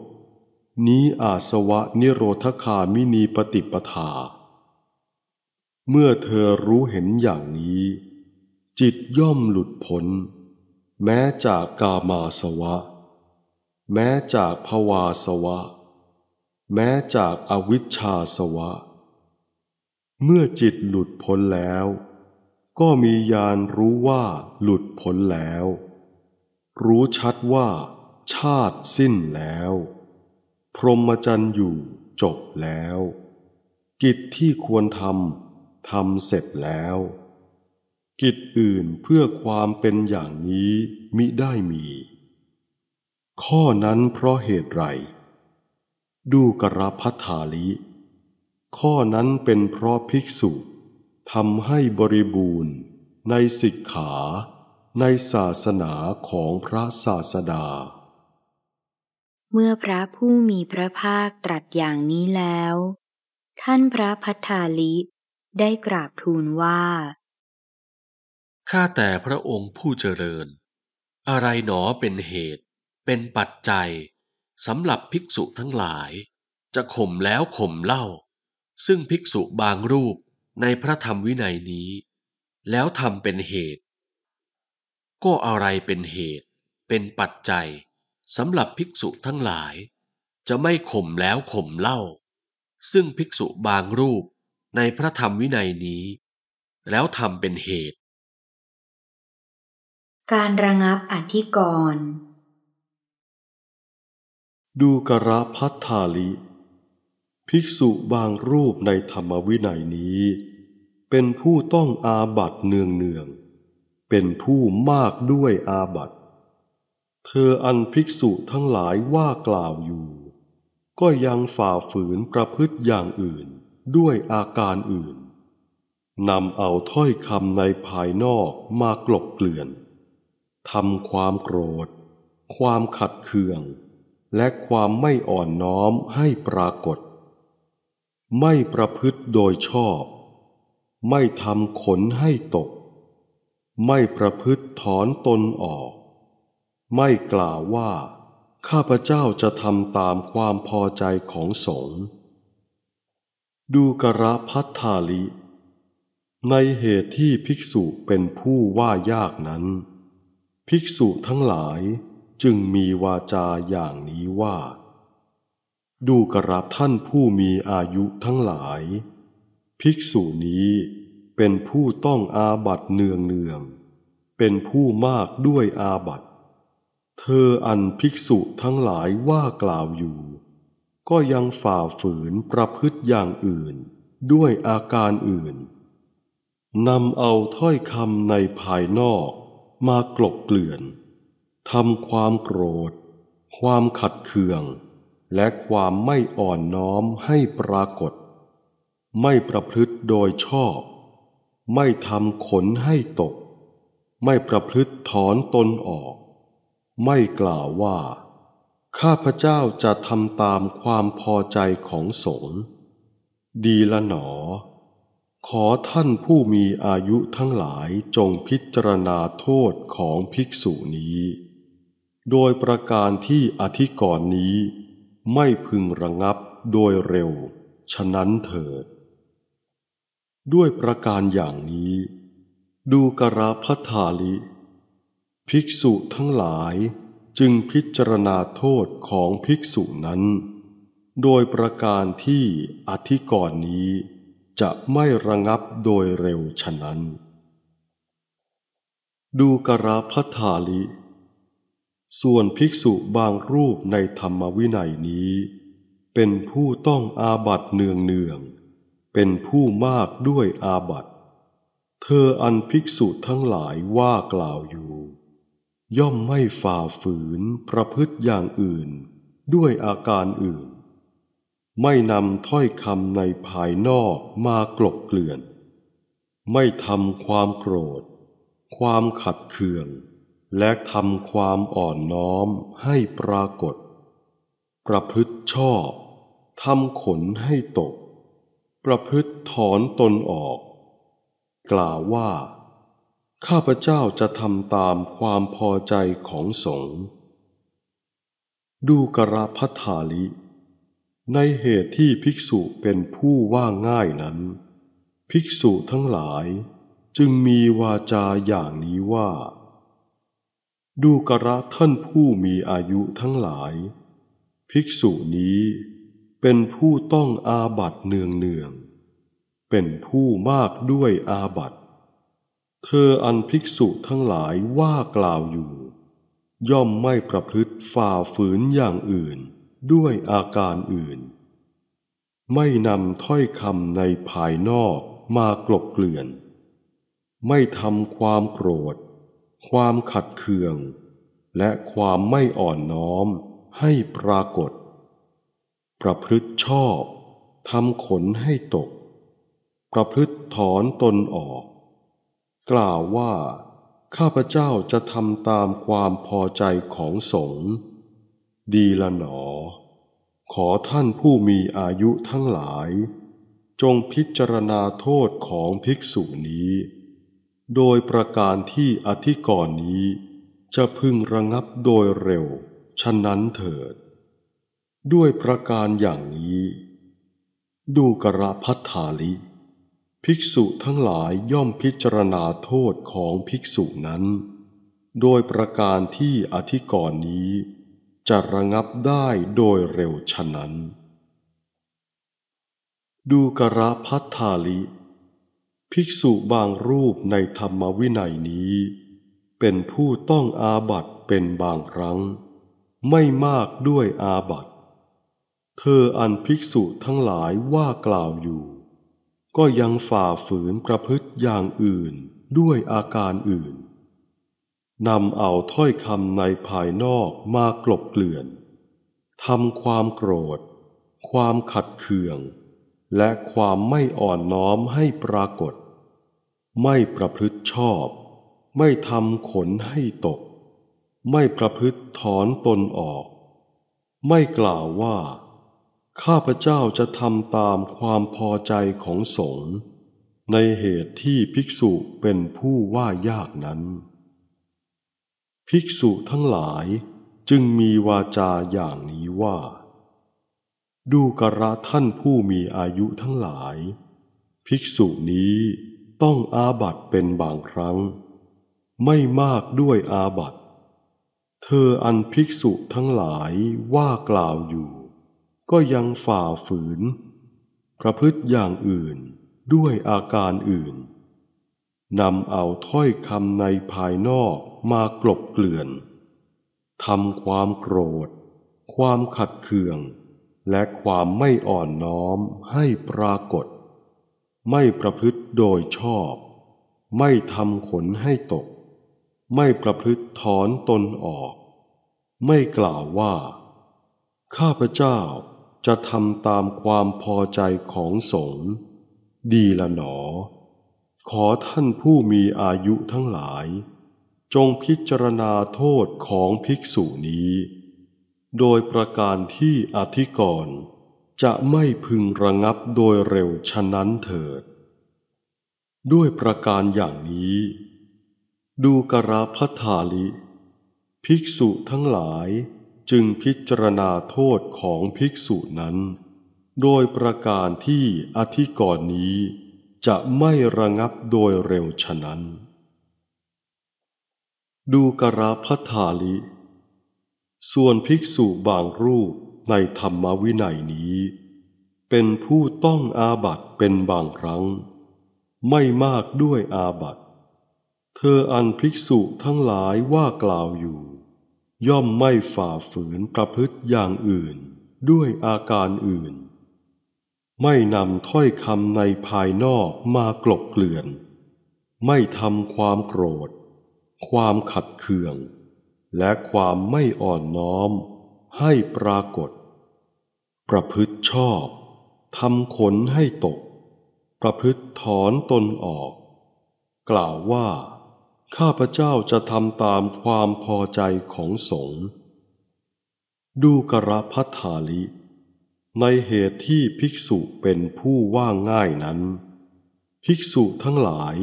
[SPEAKER 2] นี้อาสวะ นิโรธคามินีปฏิปทา เมื่อเธอรู้เห็นอย่างนี้ จิตย่อมหลุดพ้นแม้จากกามาสวะ แม้จากภวาสวะ แม้จากอวิชชาสวะ เมื่อจิตหลุดพ้นแล้วก็มีญาณรู้ว่าหลุดพ้นแล้ว รู้ชัดว่าชาติสิ้นแล้ว พรหมจรรย์อยู่จบแล้ว กิจที่ควรทำทำเสร็จแล้ว กิจอื่นเพื่อความเป็นอย่างนี้มิได้มี ข้อนั้นเพราะเหตุไรดูกระพัทธาลิ ข้อนั้นเป็นเพราะภิกษุทำให้บริบูรณ์ในสิกขา ในศาสนาของพระศาสดา
[SPEAKER 1] เมื่อพระผู้มีพระภาคตรัสอย่างนี้แล้ว ท่านพระพัทาลิได้กราบทูลว่า
[SPEAKER 3] ข้าแต่พระองค์ผู้เจริญ อะไรหนอเป็นเหตุ เป็นปัจจัยสำหรับภิกษุทั้งหลายจะข่มแล้วข่มเล่า ซึ่งภิกษุบางรูปในพระธรรมวินัยนี้ แล้วทำเป็นเหตุ ก็อะไรเป็นเหตุเป็นปัจจัยสำหรับภิกษุทั้งหลาย จะไม่ข่มแล้วข่มเล่า ซึ่งภิกษุบางรูปในพระธรรมวินัยนี้ แล้วทำเป็นเหตุ
[SPEAKER 1] การระงับอธิกรณ์
[SPEAKER 2] ดูกระพัทธาลิ ภิกษุบางรูปในธรรมวินัยนี้เป็นผู้ต้องอาบัตเนืองเนือง เป็นผู้มากด้วยอาบัตเธออันภิกษุทั้งหลายว่ากล่าวอยู่ ก็ยังฝ่าฝืนประพฤติอย่างอื่นด้วยอาการอื่น นำเอาถ้อยคำในภายนอกมากลบเกลื่อนทำความโกรธ ความขัดเคือง และความไม่อ่อนน้อมให้ปรากฏ ไม่ประพฤติโดยชอบไม่ทำขนให้ตก ไม่ประพฤติถอนตนออก ไม่กล่าวว่า ข้าพเจ้าจะทำตามความพอใจของสงฆ์ ดูกระพัธาลิ ในเหตุที่ภิกษุเป็นผู้ว่ายากนั้น ภิกษุทั้งหลายจึงมีวาจาอย่างนี้ว่า ดูกระท่านผู้มีอายุทั้งหลายภิกษุนี้เป็นผู้ต้องอาบัตเนืองเนือง เป็นผู้มากด้วยอาบัตเธออันภิกษุทั้งหลายว่ากล่าวอยู่ ก็ยังฝ่าฝืนประพฤติอย่างอื่น ด้วยอาการอื่น นำเอาถ้อยคำในภายนอกมากลบเกลื่อนทำความโกรธ ความขัดเคือง และความไม่อ่อนน้อมให้ปรากฏไม่ประพฤติโดยชอบ ไม่ทำขนให้ตก ไม่ประพฤติถอนตนออก ไม่กล่าวว่า ข้าพเจ้าจะทำตามความพอใจของสงฆ์ดีละหนอ ขอท่านผู้มีอายุทั้งหลายจงพิจารณาโทษของภิกษุนี้ โดยประการที่อธิกรณ์นี้ ไม่พึงระงับโดยเร็ว ฉะนั้นเถิดด้วยประการอย่างนี้ ดูกราพัทาลิ ภิกษุทั้งหลายจึงพิจารณาโทษของภิกษุนั้น โดยประการที่อธิกรณ์นี้ จะไม่ระงับโดยเร็วฉะนั้น ดูกราพัทาลิ ส่วนภิกษุบางรูปในธรรมวินัยนี้ เป็นผู้ต้องอาบัตเนืองเนืองเป็นผู้มากด้วยอาบัตเธออันภิกษุทั้งหลายว่ากล่าวอยู่ ย่อมไม่ฝ่าฝืนประพฤติอย่างอื่น ด้วยอาการอื่น ไม่นำถ้อยคำในภายนอกมากลบเกลื่อน ไม่ทำความโกรธความขัดเคืองและทำความอ่อนน้อมให้ปรากฏ ประพฤติชอบทำขนให้ตกประพฤติถอนตนออก กล่าวว่า ข้าพเจ้าจะทำตามความพอใจของสงฆ์ดูกระพัทธาลิ ในเหตุที่ภิกษุเป็นผู้ว่าง่ายนั้น ภิกษุทั้งหลายจึงมีวาจาอย่างนี้ว่า ดูกระท่านผู้มีอายุทั้งหลาย ภิกษุนี้เป็นผู้ต้องอาบัตเนืองเนืองเป็นผู้มากด้วยอาบัตเธออันภิกษุทั้งหลายว่ากล่าวอยู่ ย่อมไม่ประพฤติฝ่าฝืนอย่างอื่น ด้วยอาการอื่น ไม่นำถ้อยคำในภายนอกมากลบเกลื่อน ไม่ทำความโกรธ ความขัดเคือง และความไม่อ่อนน้อมให้ปรากฏประพฤติชอบทำขนให้ตก ประพฤติถอนตนออก กล่าวว่า ข้าพเจ้าจะทำตามความพอใจของสงฆ์ดีละหนอ ขอท่านผู้มีอายุทั้งหลาย จงพิจารณาโทษของภิกษุนี้ โดยประการที่อธิกรณ์นี้ จะพึงระงับโดยเร็วฉะนั้นเถิดด้วยประการอย่างนี้ ดูกระพัฒาลิภิกษุทั้งหลายย่อมพิจารณาโทษของภิกษุนั้น โดยประการที่อธิกรณ์นี้จะระงับได้โดยเร็วฉะนั้น ดูกระพัฒาลิภิกษุบางรูปในธรรมวินัยนี้ เป็นผู้ต้องอาบัตเป็นบางครั้ง ไม่มากด้วยอาบัติเธออันภิกษุทั้งหลายว่ากล่าวอยู่ ก็ยังฝ่าฝืนประพฤติอย่างอื่นด้วยอาการอื่นนำเอาถ้อยคำในภายนอกมากลบเกลื่อนทำความโกรธ ความขัดเคืองและความไม่อ่อนน้อมให้ปรากฏ ไม่ประพฤติชอบ ไม่ทำขนให้ตก ไม่ประพฤติถอนตนออก ไม่กล่าวว่าข้าพเจ้าจะทำตามความพอใจของสงฆ์ในเหตุที่ภิกษุเป็นผู้ว่ายากนั้น ภิกษุทั้งหลายจึงมีวาจาอย่างนี้ว่า ดูกระท่านผู้มีอายุทั้งหลาย ภิกษุนี้ต้องอาบัตเป็นบางครั้ง ไม่มากด้วยอาบัตเธออันภิกษุทั้งหลายว่ากล่าวอยู่ก็ยังฝ่าฝืน ประพฤติอย่างอื่นด้วยอาการอื่นนำเอาถ้อยคำในภายนอกมากลบเกลื่อนทำความโกรธ ความขัดเคือง และความไม่อ่อนน้อมให้ปรากฏ ไม่ประพฤติโดยชอบ ไม่ทำขนให้ตก ไม่ประพฤติถอนตนออก ไม่กล่าวว่าข้าพเจ้าจะทำตามความพอใจของสงฆ์ดีละหนอ ขอท่านผู้มีอายุทั้งหลาย จงพิจารณาโทษของภิกษุนี้ โดยประการที่อธิกรณ์จะไม่พึงระงับโดยเร็วฉะนั้นเถิด ด้วยประการอย่างนี้ ดูกราพัทธาลิ ภิกษุทั้งหลายจึงพิจารณาโทษของภิกษุนั้น โดยประการที่อธิกรณ์นี้จะไม่ระงับโดยเร็วฉะนั้น ดูกราพัทาลิ ส่วนภิกษุบางรูปในธรรมวินัยนี้ เป็นผู้ต้องอาบัตเป็นบางครั้ง ไม่มากด้วยอาบัตเธออันภิกษุทั้งหลายว่ากล่าวอยู่ย่อมไม่ฝ่าฝืนประพฤติอย่างอื่น ด้วยอาการอื่น ไม่นำถ้อยคำในภายนอกมากลบเกลื่อน ไม่ทำความโกรธ ความขัดเคือง และความไม่อ่อนน้อมให้ปรากฏ ประพฤติชอบทำขนให้ตก ประพฤติถอนตนออก กล่าวว่าข้าพเจ้าจะทำตามความพอใจของสงฆ์ดูกระพัทาลิ ในเหตุที่ภิกษุเป็นผู้ว่าง่ายนั้น ภิกษุทั้งหลาย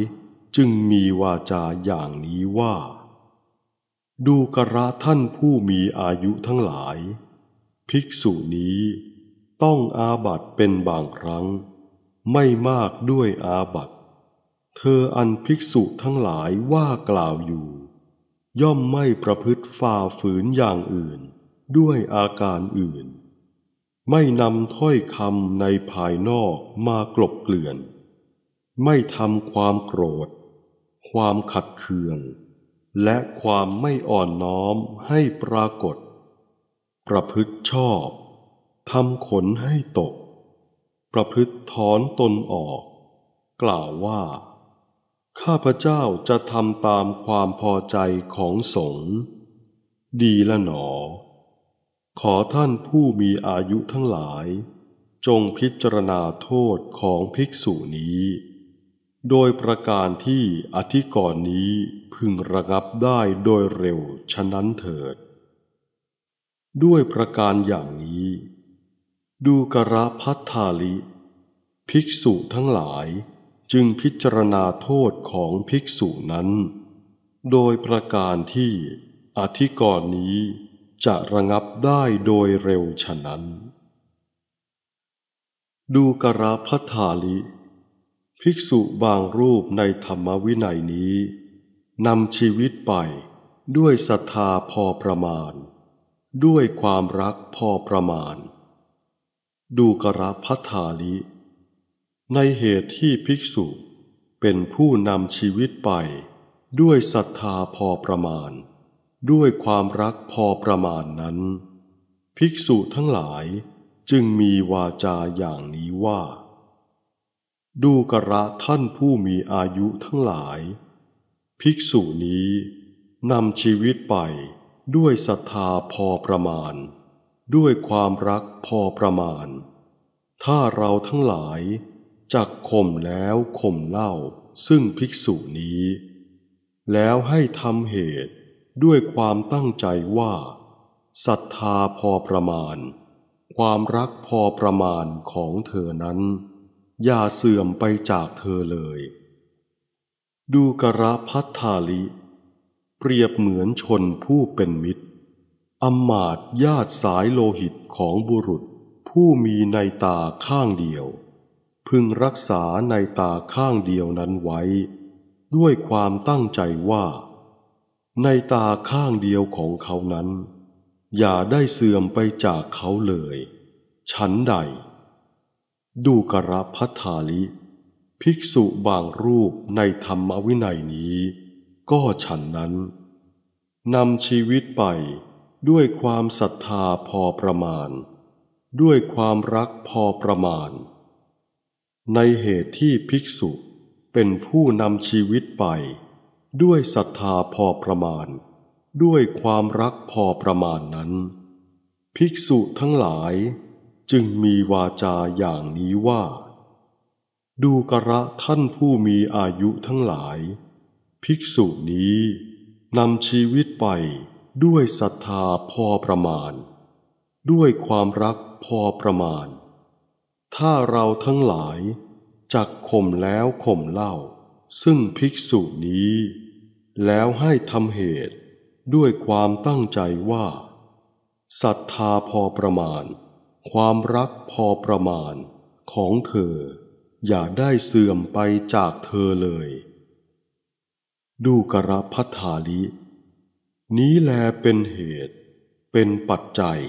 [SPEAKER 2] จึงมีวาจาอย่างนี้ว่า ดูกระท่านผู้มีอายุทั้งหลาย ภิกษุนี้ต้องอาบัตเป็นบางครั้ง ไม่มากด้วยอาบัตเธออันภิกษุทั้งหลายว่ากล่าวอยู่ ย่อมไม่ประพฤติฝ่าฝืนอย่างอื่น ด้วยอาการอื่น ไม่นำถ้อยคำในภายนอกมากลบเกลื่อน ไม่ทำความโกรธ ความขัดเคืองและความไม่อ่อนน้อมให้ปรากฏ ประพฤติชอบทำขนให้ตก ประพฤติถอนตนออก กล่าวว่าข้าพเจ้าจะทำตามความพอใจของสงฆ์ดีละหนอ ขอท่านผู้มีอายุทั้งหลาย จงพิจารณาโทษของภิกษุนี้ โดยประการที่อธิกรณ์นี้พึงระงับได้โดยเร็วฉะนั้นเถิด ด้วยประการอย่างนี้ ดูกระพัฒทาลิ ภิกษุทั้งหลายจึงพิจารณาโทษของภิกษุนั้น โดยประการที่อธิกรณ์นี้จะระงับได้โดยเร็วฉะนั้น ดูกราพัทาลิ ภิกษุบางรูปในธรรมวินัยนี้ นำชีวิตไปด้วยศรัทธาพอประมาณ ด้วยความรักพอประมาณ ดูกราพัทาลิในเหตุที่ภิกษุเป็นผู้นำชีวิตไป ด้วยศรัทธาพอประมาณ ด้วยความรักพอประมาณนั้น ภิกษุทั้งหลายจึงมีวาจาอย่างนี้ว่า ดูกระท่านผู้มีอายุทั้งหลาย ภิกษุนี้นำชีวิตไปด้วยศรัทธาพอประมาณ ด้วยความรักพอประมาณ ถ้าเราทั้งหลายจากข่มแล้วข่มเล่าซึ่งภิกษุนี้ แล้วให้ทำเหตุด้วยความตั้งใจว่าศรัทธาพอประมาณ ความรักพอประมาณของเธอนั้น อย่าเสื่อมไปจากเธอเลย ดูกระพัทธาลิ เปรียบเหมือนชนผู้เป็นมิตรอมมาตญาติสายโลหิตของบุรุษผู้มีในตาข้างเดียวพึงรักษาในตาข้างเดียวนั้นไว้ ด้วยความตั้งใจว่า ในตาข้างเดียวของเขานั้น อย่าได้เสื่อมไปจากเขาเลย ฉันใด ดูกระพัทาลิ ภิกษุบางรูปในธรรมวินัยนี้ ก็ฉันนั้น นำชีวิตไปด้วยความศรัทธาพอประมาณ ด้วยความรักพอประมาณในเหตุที่ภิกษุเป็นผู้นำชีวิตไป ด้วยศรัทธาพอประมาณ ด้วยความรักพอประมาณนั้น ภิกษุทั้งหลาย จึงมีวาจาอย่างนี้ว่า ดูกระท่านผู้มีอายุทั้งหลาย ภิกษุนี้นำชีวิตไปด้วยศรัทธาพอประมาณ ด้วยความรักพอประมาณถ้าเราทั้งหลายจักข่มแล้วข่มเล่า ซึ่งภิกษุนี้ แล้วให้ทำเหตุด้วยความตั้งใจว่าศรัทธาพอประมาณ ความรักพอประมาณของเธอ อย่าได้เสื่อมไปจากเธอเลย ดูกระพัฒาลิ นี้แลเป็นเหตุ เป็นปัจจัย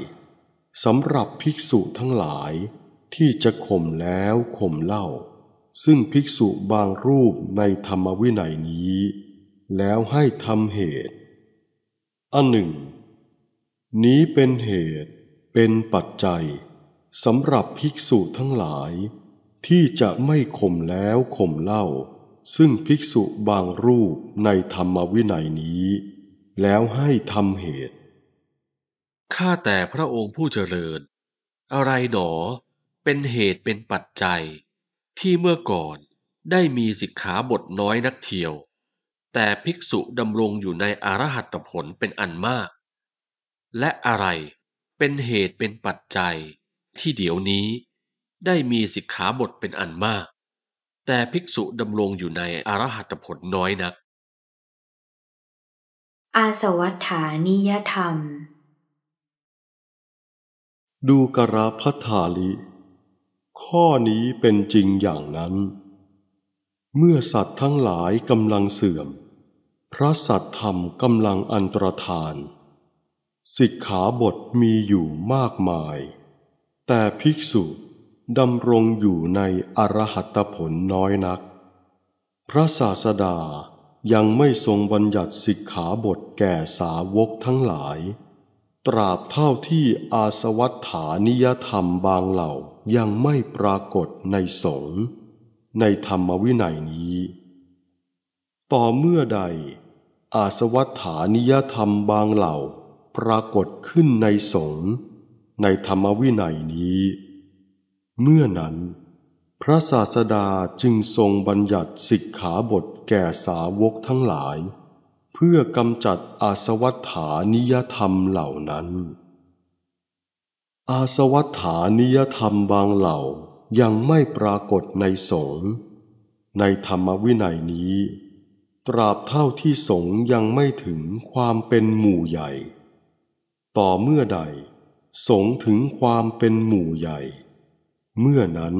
[SPEAKER 2] สำหรับภิกษุทั้งหลายที่จะข่มแล้วข่มเล่า ซึ่งภิกษุบางรูปในธรรมวินัยนี้ แล้วให้ทำเหตุอันหนึ่ง นี้เป็นเหตุเป็นปัจจัยสำหรับภิกษุทั้งหลาย ที่จะไม่ข่มแล้วข่มเล่า ซึ่งภิกษุบางรูปในธรรมวินัยนี้ แล้วให้ทำเหตุข
[SPEAKER 3] ้าแต่พระองค์ผู้เจริญ อะไรหนอเป็นเหตุเป็นปัจจัยที่เมื่อก่อนได้มีสิกขาบทน้อยนักเทียว แต่ภิกษุดำรงอยู่ในอรหัตผลเป็นอันมาก และอะไรเป็นเหตุเป็นปัจจัยที่เดี๋ยวนี้ได้มีสิกขาบทเป็นอันมาก แต่ภิกษุดำรงอยู่ใน อรหัตผลน้อยนัก
[SPEAKER 1] อาสวัฏฐานิยธรรม
[SPEAKER 2] ดูกราพัทธาลิข้อนี้เป็นจริงอย่างนั้น เมื่อสัตว์ทั้งหลายกำลังเสื่อม พระสัตธรรมกำลังอันตรธาน สิกขาบทมีอยู่มากมาย แต่ภิกษุดำรงอยู่ในอรหัตผลน้อยนัก พระศาสดายังไม่ทรงบัญญัติสิกขาบทแก่สาวกทั้งหลายตราบเท่าที่อาสวัตฐานิยธรรมบางเหล่ายังไม่ปรากฏในสงฆ์ในธรรมวินัยนี้ ต่อเมื่อใด อาสวัตฐานิยธรรมบางเหล่าปรากฏขึ้นในสงฆ์ในธรรมวินัยนี้ เมื่อนั้น พระศาสดาจึงทรงบัญญัติสิกขาบทแก่สาวกทั้งหลายเพื่อกำจัดอาสวัตฐานิยธรรมเหล่านั้น อาสวัตฐานิยธรรมบางเหล่ายังไม่ปรากฏในสงฆ์ในธรรมวินัยนี้ตราบเท่าที่สงฆ์ยังไม่ถึงความเป็นหมู่ใหญ่ ต่อเมื่อใดสงฆ์ถึงความเป็นหมู่ใหญ่ เมื่อนั้น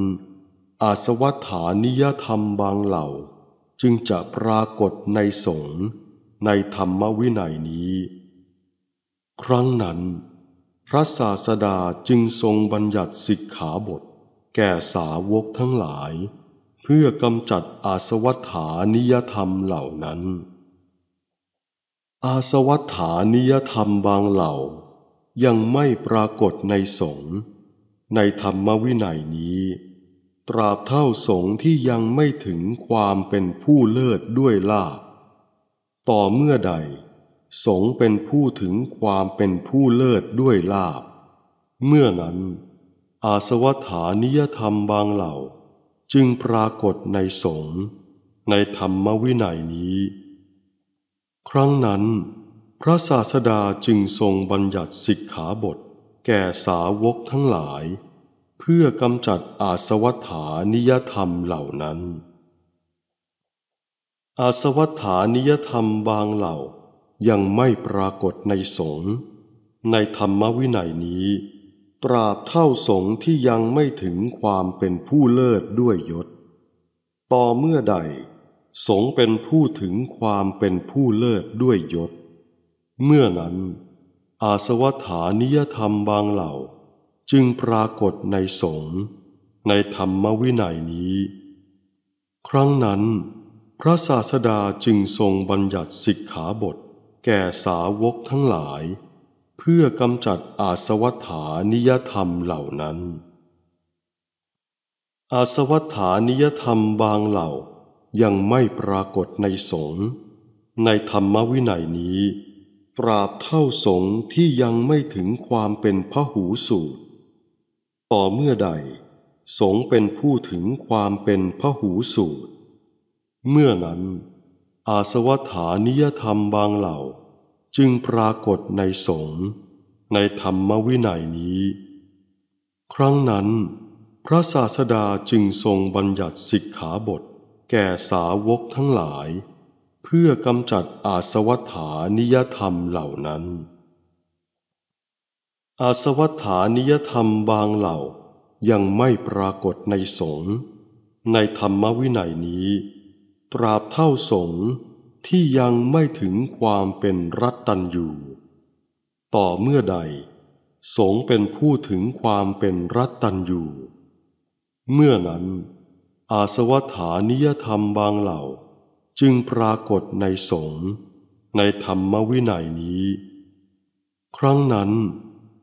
[SPEAKER 2] อาสวัตฐานิยธรรมบางเหล่าจึงจะปรากฏในสงฆ์ในธรรมวินัยนี้ ครั้งนั้น พระศาสดาจึงทรงบัญญัติสิกขาบท แก่สาวกทั้งหลาย เพื่อกำจัดอาสวัฏฐานิยธรรมเหล่านั้น อาสวัฏฐานิยธรรมบางเหล่า ยังไม่ปรากฏในสงฆ์ในธรรมวินัยนี้ตราบเท่าสงที่ยังไม่ถึงความเป็นผู้เลิศด้วยลาภต่อเมื่อใด สงเป็นผู้ถึงความเป็นผู้เลิศด้วยลาบเมื่อนั้น อาสวัฐานิยธรรมบางเหล่า จึงปรากฏในสงในธรรมวินัยนี้ ครั้งนั้น พระศาสดาจึงทรงบัญญัติสิกขาบทแก่สาวกทั้งหลาย เพื่อกำจัดอาสวัฐานิยธรรมเหล่านั้นอาสวัฐานิยธรรมบางเหล่ายังไม่ปรากฏในสงฆ์ในธรรมวินัยนี้ ตราบเท่าสงฆ์ที่ยังไม่ถึงความเป็นผู้เลิศด้วยยศ ต่อเมื่อใด สงฆ์เป็นผู้ถึงความเป็นผู้เลิศด้วยยศ เมื่อนั้น อาสวัฐานิยธรรมบางเหล่าจึงปรากฏในสงฆ์ในธรรมวินัยนี้ ครั้งนั้นพระศาสดาจึงทรงบัญญัติสิกขาบทแก่สาวกทั้งหลาย เพื่อกำจัดอาสวัฏานิยธรรมเหล่านั้นอาสวัฏานิยธรรมบางเหล่ายังไม่ปรากฏในสงฆ์ในธรรมวินัยนี้ตราบเท่าสงฆ์ที่ยังไม่ถึงความเป็นพระหูสูตรต่อเมื่อใด สงฆ์เป็นผู้ถึงความเป็นพระหูสูตรเมื่อนั้น อาสวัฐานิยธรรมบางเหล่าจึงปรากฏในสงฆ์ในธรรมวินัยนี้ ครั้งนั้น พระศาสดาจึงทรงบัญญัติสิกขาบทแก่สาวกทั้งหลาย เพื่อกำจัดอาสวัฐานิยธรรมเหล่านั้น อาสวัฐานิยธรรมบางเหล่ายังไม่ปรากฏในสงฆ์ในธรรมวินัยนี้ตราบเท่าสงที่ยังไม่ถึงความเป็นรัตตันอยู่ต่อเมื่อใด สงเป็นผู้ถึงความเป็นรัตตันอยู่เมื่อนั้น อาสวัฐานิยธรรมบางเหล่า จึงปรากฏในสงในธรรมวินัยนี้ ครั้งนั้น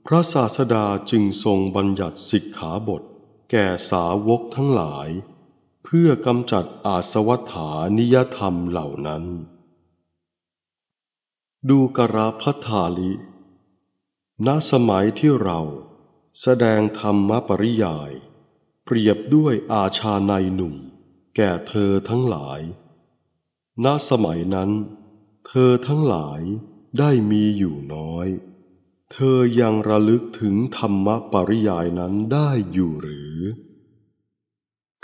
[SPEAKER 2] พระศาสดาจึงทรงบัญญัติสิกขาบทแก่สาวกทั้งหลายเพื่อกำจัดอาสวัฐานิยธรรมเหล่านั้น ดูกราพัทาลิ ณสมัยที่เราแสดงธรรมปริยาย เปรียบด้วยอาชาในหนุ่ม แก่เธอทั้งหลาย ณสมัยนั้น เธอทั้งหลายได้มีอยู่น้อย เธอยังระลึกถึงธรรมปริยายนั้นได้อยู่หรือ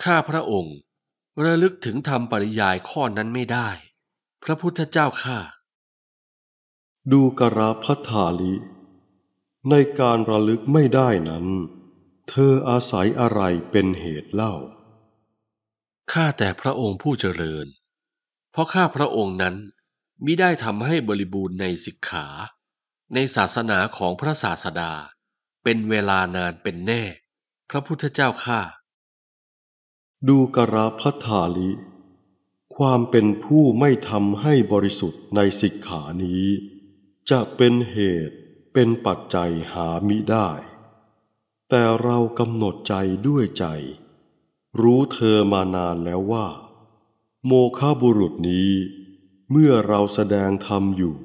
[SPEAKER 3] ข้าพระองค์ระลึกถึงธรรมปริยายข้อนั้นไม่ได้ พระพุทธเจ้าข้า
[SPEAKER 2] ดูกราพัฒาลิ ในการระลึกไม่ได้นั้น เธออาศัยอะไรเป็นเหตุเล่า
[SPEAKER 3] ข้าแต่พระองค์ผู้เจริญ เพราะข้าพระองค์นั้นมิได้ทำให้บริบูรณ์ในสิกขา ในศาสนาของพระศาสดา เป็นเวลานานเป็นแน่ พระพุทธเจ้าข้า
[SPEAKER 2] ดูกราพัทาลิ ความเป็นผู้ไม่ทำให้บริสุทธิ์ในสิกขานี้ จะเป็นเหตุเป็นปัจจัยหามิได้ แต่เรากำหนดใจด้วยใจ รู้เธอมานานแล้วว่า โมฆะบุรุษนี้ เมื่อเราแสดงธรรมอยู่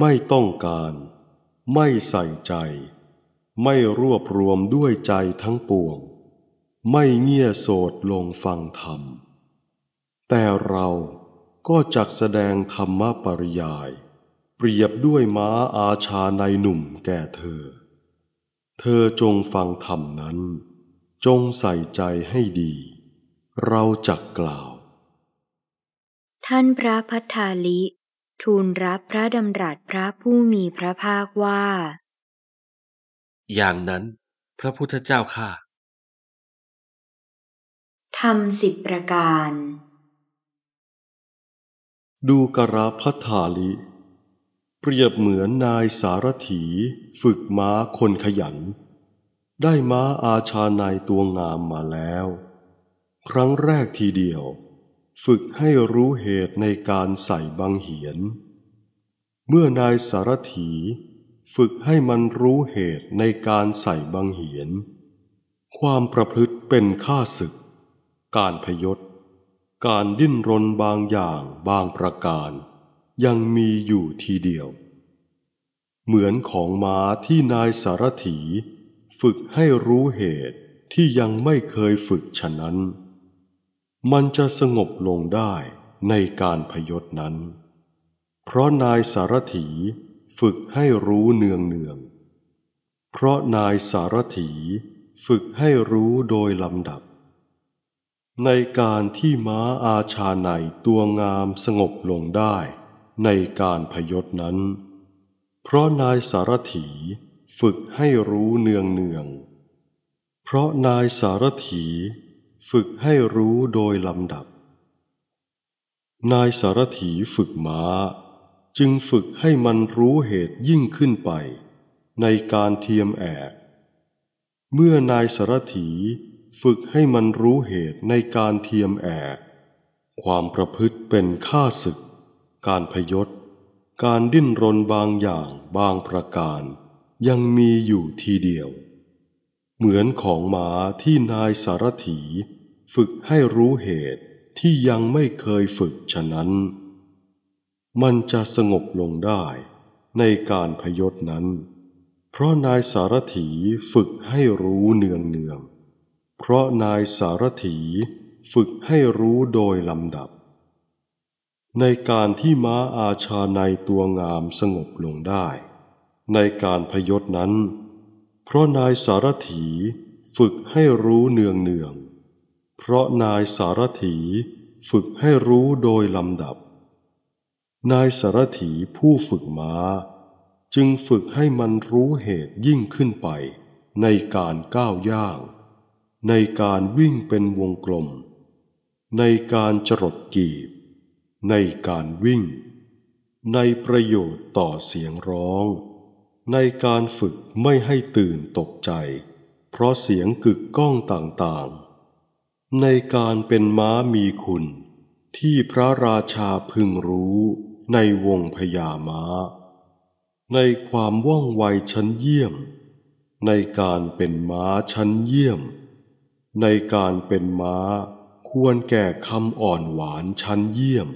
[SPEAKER 2] ไม่ต้องการ ไม่ใส่ใจ ไม่รวบรวมด้วยใจทั้งปวงไม่เงี่ยโสดลงฟังธรรม แต่เราก็จักแสดงธรรมปริยาย เปรียบด้วยม้าอาชาในหนุ่มแก่เธอ เธอจงฟังธรรมนั้น จงใส่ใจให้ดี เราจักกล่าว
[SPEAKER 1] ท่านพระพัฒาลิทูลรับพระดำรัสพระผู้มีพระภาคว่า
[SPEAKER 3] อย่างนั้นพระพุทธเจ้าข้า
[SPEAKER 1] ทำสิบประการ
[SPEAKER 2] ดูกราพัฒาลิเปรียบเหมือนนายสารถีฝึกม้าคนขยัน ได้ม้าอาชาในตัวงามมาแล้ว ครั้งแรกทีเดียว ฝึกให้รู้เหตุในการใส่บังเหียน เมื่อนายสารถี ฝึกให้มันรู้เหตุในการใส่บังเหียน ความประพฤติเป็นข้าศึกการพยศ การดิ้นรนบางอย่างบางประการ ยังมีอยู่ทีเดียว เหมือนของม้าที่นายสารถีฝึกให้รู้เหตุที่ยังไม่เคยฝึกฉะนั้น มันจะสงบลงได้ในการพยศนั้น เพราะนายสารถีฝึกให้รู้เนืองเนืองเพราะนายสารถีฝึกให้รู้โดยลำดับในการที่ม้าอาชาในตัวงามสงบลงได้ ในการพยศนั้น เพราะนายสารถีฝึกให้รู้เนืองเนืองเพราะนายสารถีฝึกให้รู้โดยลำดับ นายสารถีฝึกม้า จึงฝึกให้มันรู้เหตุยิ่งขึ้นไป ในการเทียมแอกเมื่อนายสารถีฝึกให้มันรู้เหตุในการเทียมแอกความประพฤติเป็นข้าศึก การพยศ การดิ้นรนบางอย่างบางประการ ยังมีอยู่ทีเดียว เหมือนของหมาที่นายสารถีฝึกให้รู้เหตุที่ยังไม่เคยฝึกฉะนั้น มันจะสงบลงได้ ในการพยศนั้น เพราะนายสารถีฝึกให้รู้เนืองเนืองเพราะนายสารถีฝึกให้รู้โดยลำดับ ในการที่ม้าอาชาในตัวงามสงบลงได้ ในการพยศนั้น เพราะนายสารถีฝึกให้รู้เนืองเนือง เพราะนายสารถีฝึกให้รู้โดยลำดับ นายสารถีผู้ฝึกมา้า จึงฝึกให้มันรู้เหตุยิ่งขึ้นไปในการก้าวย่างในการวิ่งเป็นวงกลม ในการจรดกีบ ในการวิ่ง ในประโยชน์ต่อเสียงร้อง ในการฝึกไม่ให้ตื่นตกใจ เพราะเสียงกึกก้องต่างๆ ในการเป็นม้ามีคุณ ที่พระราชาพึงรู้ในวงพญาม้า ในความว่องไวชั้นเยี่ยม ในการเป็นม้าชั้นเยี่ยมในการเป็นม้าควรแก่คำอ่อนหวานชั้นเยี่ยม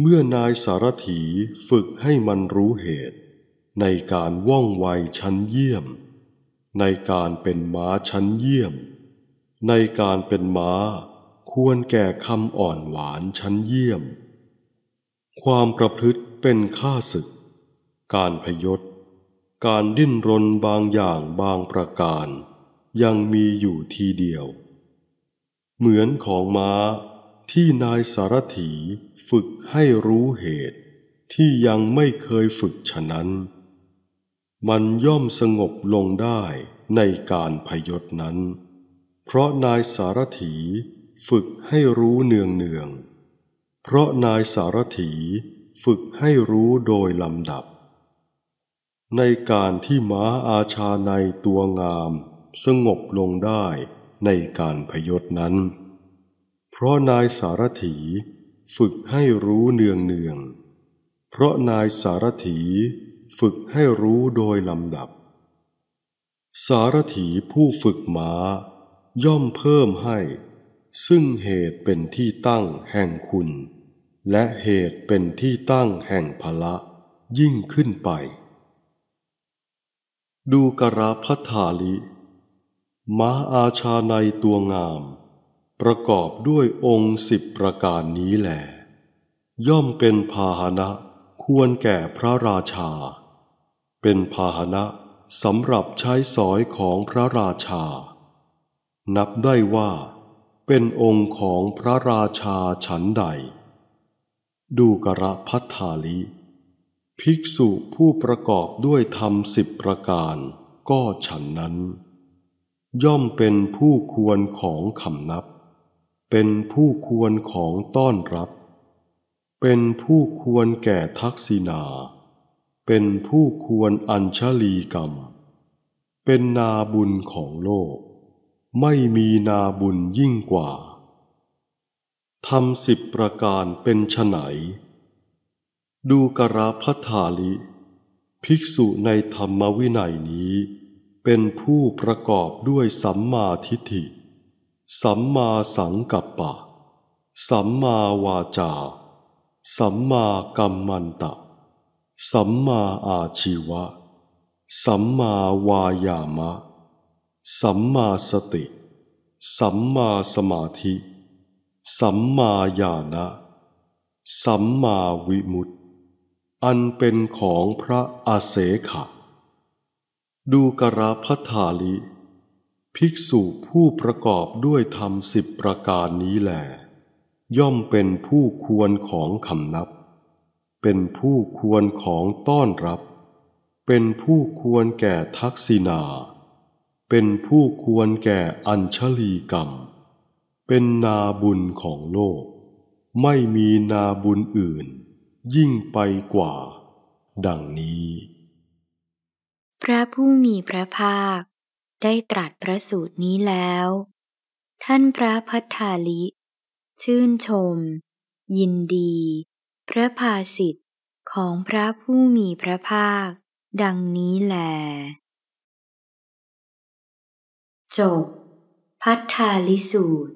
[SPEAKER 2] เมื่อนายสารถีฝึกให้มันรู้เหตุ ในการว่องไวชั้นเยี่ยม ในการเป็นม้าชั้นเยี่ยม ในการเป็นม้าควรแก่คำอ่อนหวานชั้นเยี่ยม ความประพฤติเป็นข้าศึก การพยศการดิ้นรนบางอย่างบางประการยังมีอยู่ทีเดียว เหมือนของม้า ที่นายสารถีฝึกให้รู้เหตุ ที่ยังไม่เคยฝึกฉะนั้น มันย่อมสงบลงได้ในการพยศนั้น เพราะนายสารถีฝึกให้รู้เนืองเนือง เพราะนายสารถีฝึกให้รู้โดยลำดับ ในการที่ม้าอาชาในตัวงามสงบลงได้ในการพยศนั้น เพราะนายสารถีฝึกให้รู้เนืองเนือง เพราะนายสารถีฝึกให้รู้โดยลำดับ สารถีผู้ฝึกมา้าย่อมเพิ่มให้ ซึ่งเหตุเป็นที่ตั้งแห่งคุณ และเหตุเป็นที่ตั้งแห่งพละยิ่งขึ้นไป ดูกราพัทธาลิมาอาชาในตัวงามประกอบด้วยองค์สิบประการนี้แหลย่อมเป็นพาหนะควรแก่พระราชา เป็นพาหนะสำหรับใช้สอยของพระราชา นับได้ว่า เป็นองค์ของพระราชาฉันใด ดูกระพัฒาลิภิกษุผู้ประกอบด้วยธรรมสิบประการ ก็ฉันนั้นย่อมเป็นผู้ควรของคำนับ เป็นผู้ควรของต้อนรับ เป็นผู้ควรแก่ทักษิณาเป็นผู้ควรอัญชลีกรรม เป็นนาบุญของโลก ไม่มีนาบุญยิ่งกว่าทำสิบประการเป็นฉไนดูกระพัทธาลิ ภิกษุในธรรมวินัยนี้เป็นผู้ประกอบด้วยสัมมาทิฏฐิ สัมมาสังกัปปะ สัมมาวาจา สัมมากัมมันตะ สัมมาอาชีวะ สัมมาวายามะ สัมมาสติ สัมมาสมาธิ สัมมาญาณะสัมมาวิมุตติ อันเป็นของพระอาเสขะดูกราพัทาลิ ภิกษุผู้ประกอบด้วยธรรมสิบประการนี้แหลย่อมเป็นผู้ควรของคำนับ เป็นผู้ควรของต้อนรับ เป็นผู้ควรแก่ทักษิณาเป็นผู้ควรแก่อัญชลีกรรม เป็นนาบุญของโลกไม่มีนาบุญอื่นยิ่งไปกว่าดังนี้
[SPEAKER 1] พระผู้มีพระภาคได้ตรัสพระสูตรนี้แล้ว ท่านพระพัฒาลิ ชื่นชม ยินดี พระภาสิทธิ์ของพระผู้มีพระภาค ดังนี้แหลจบพัฒาลิสูตร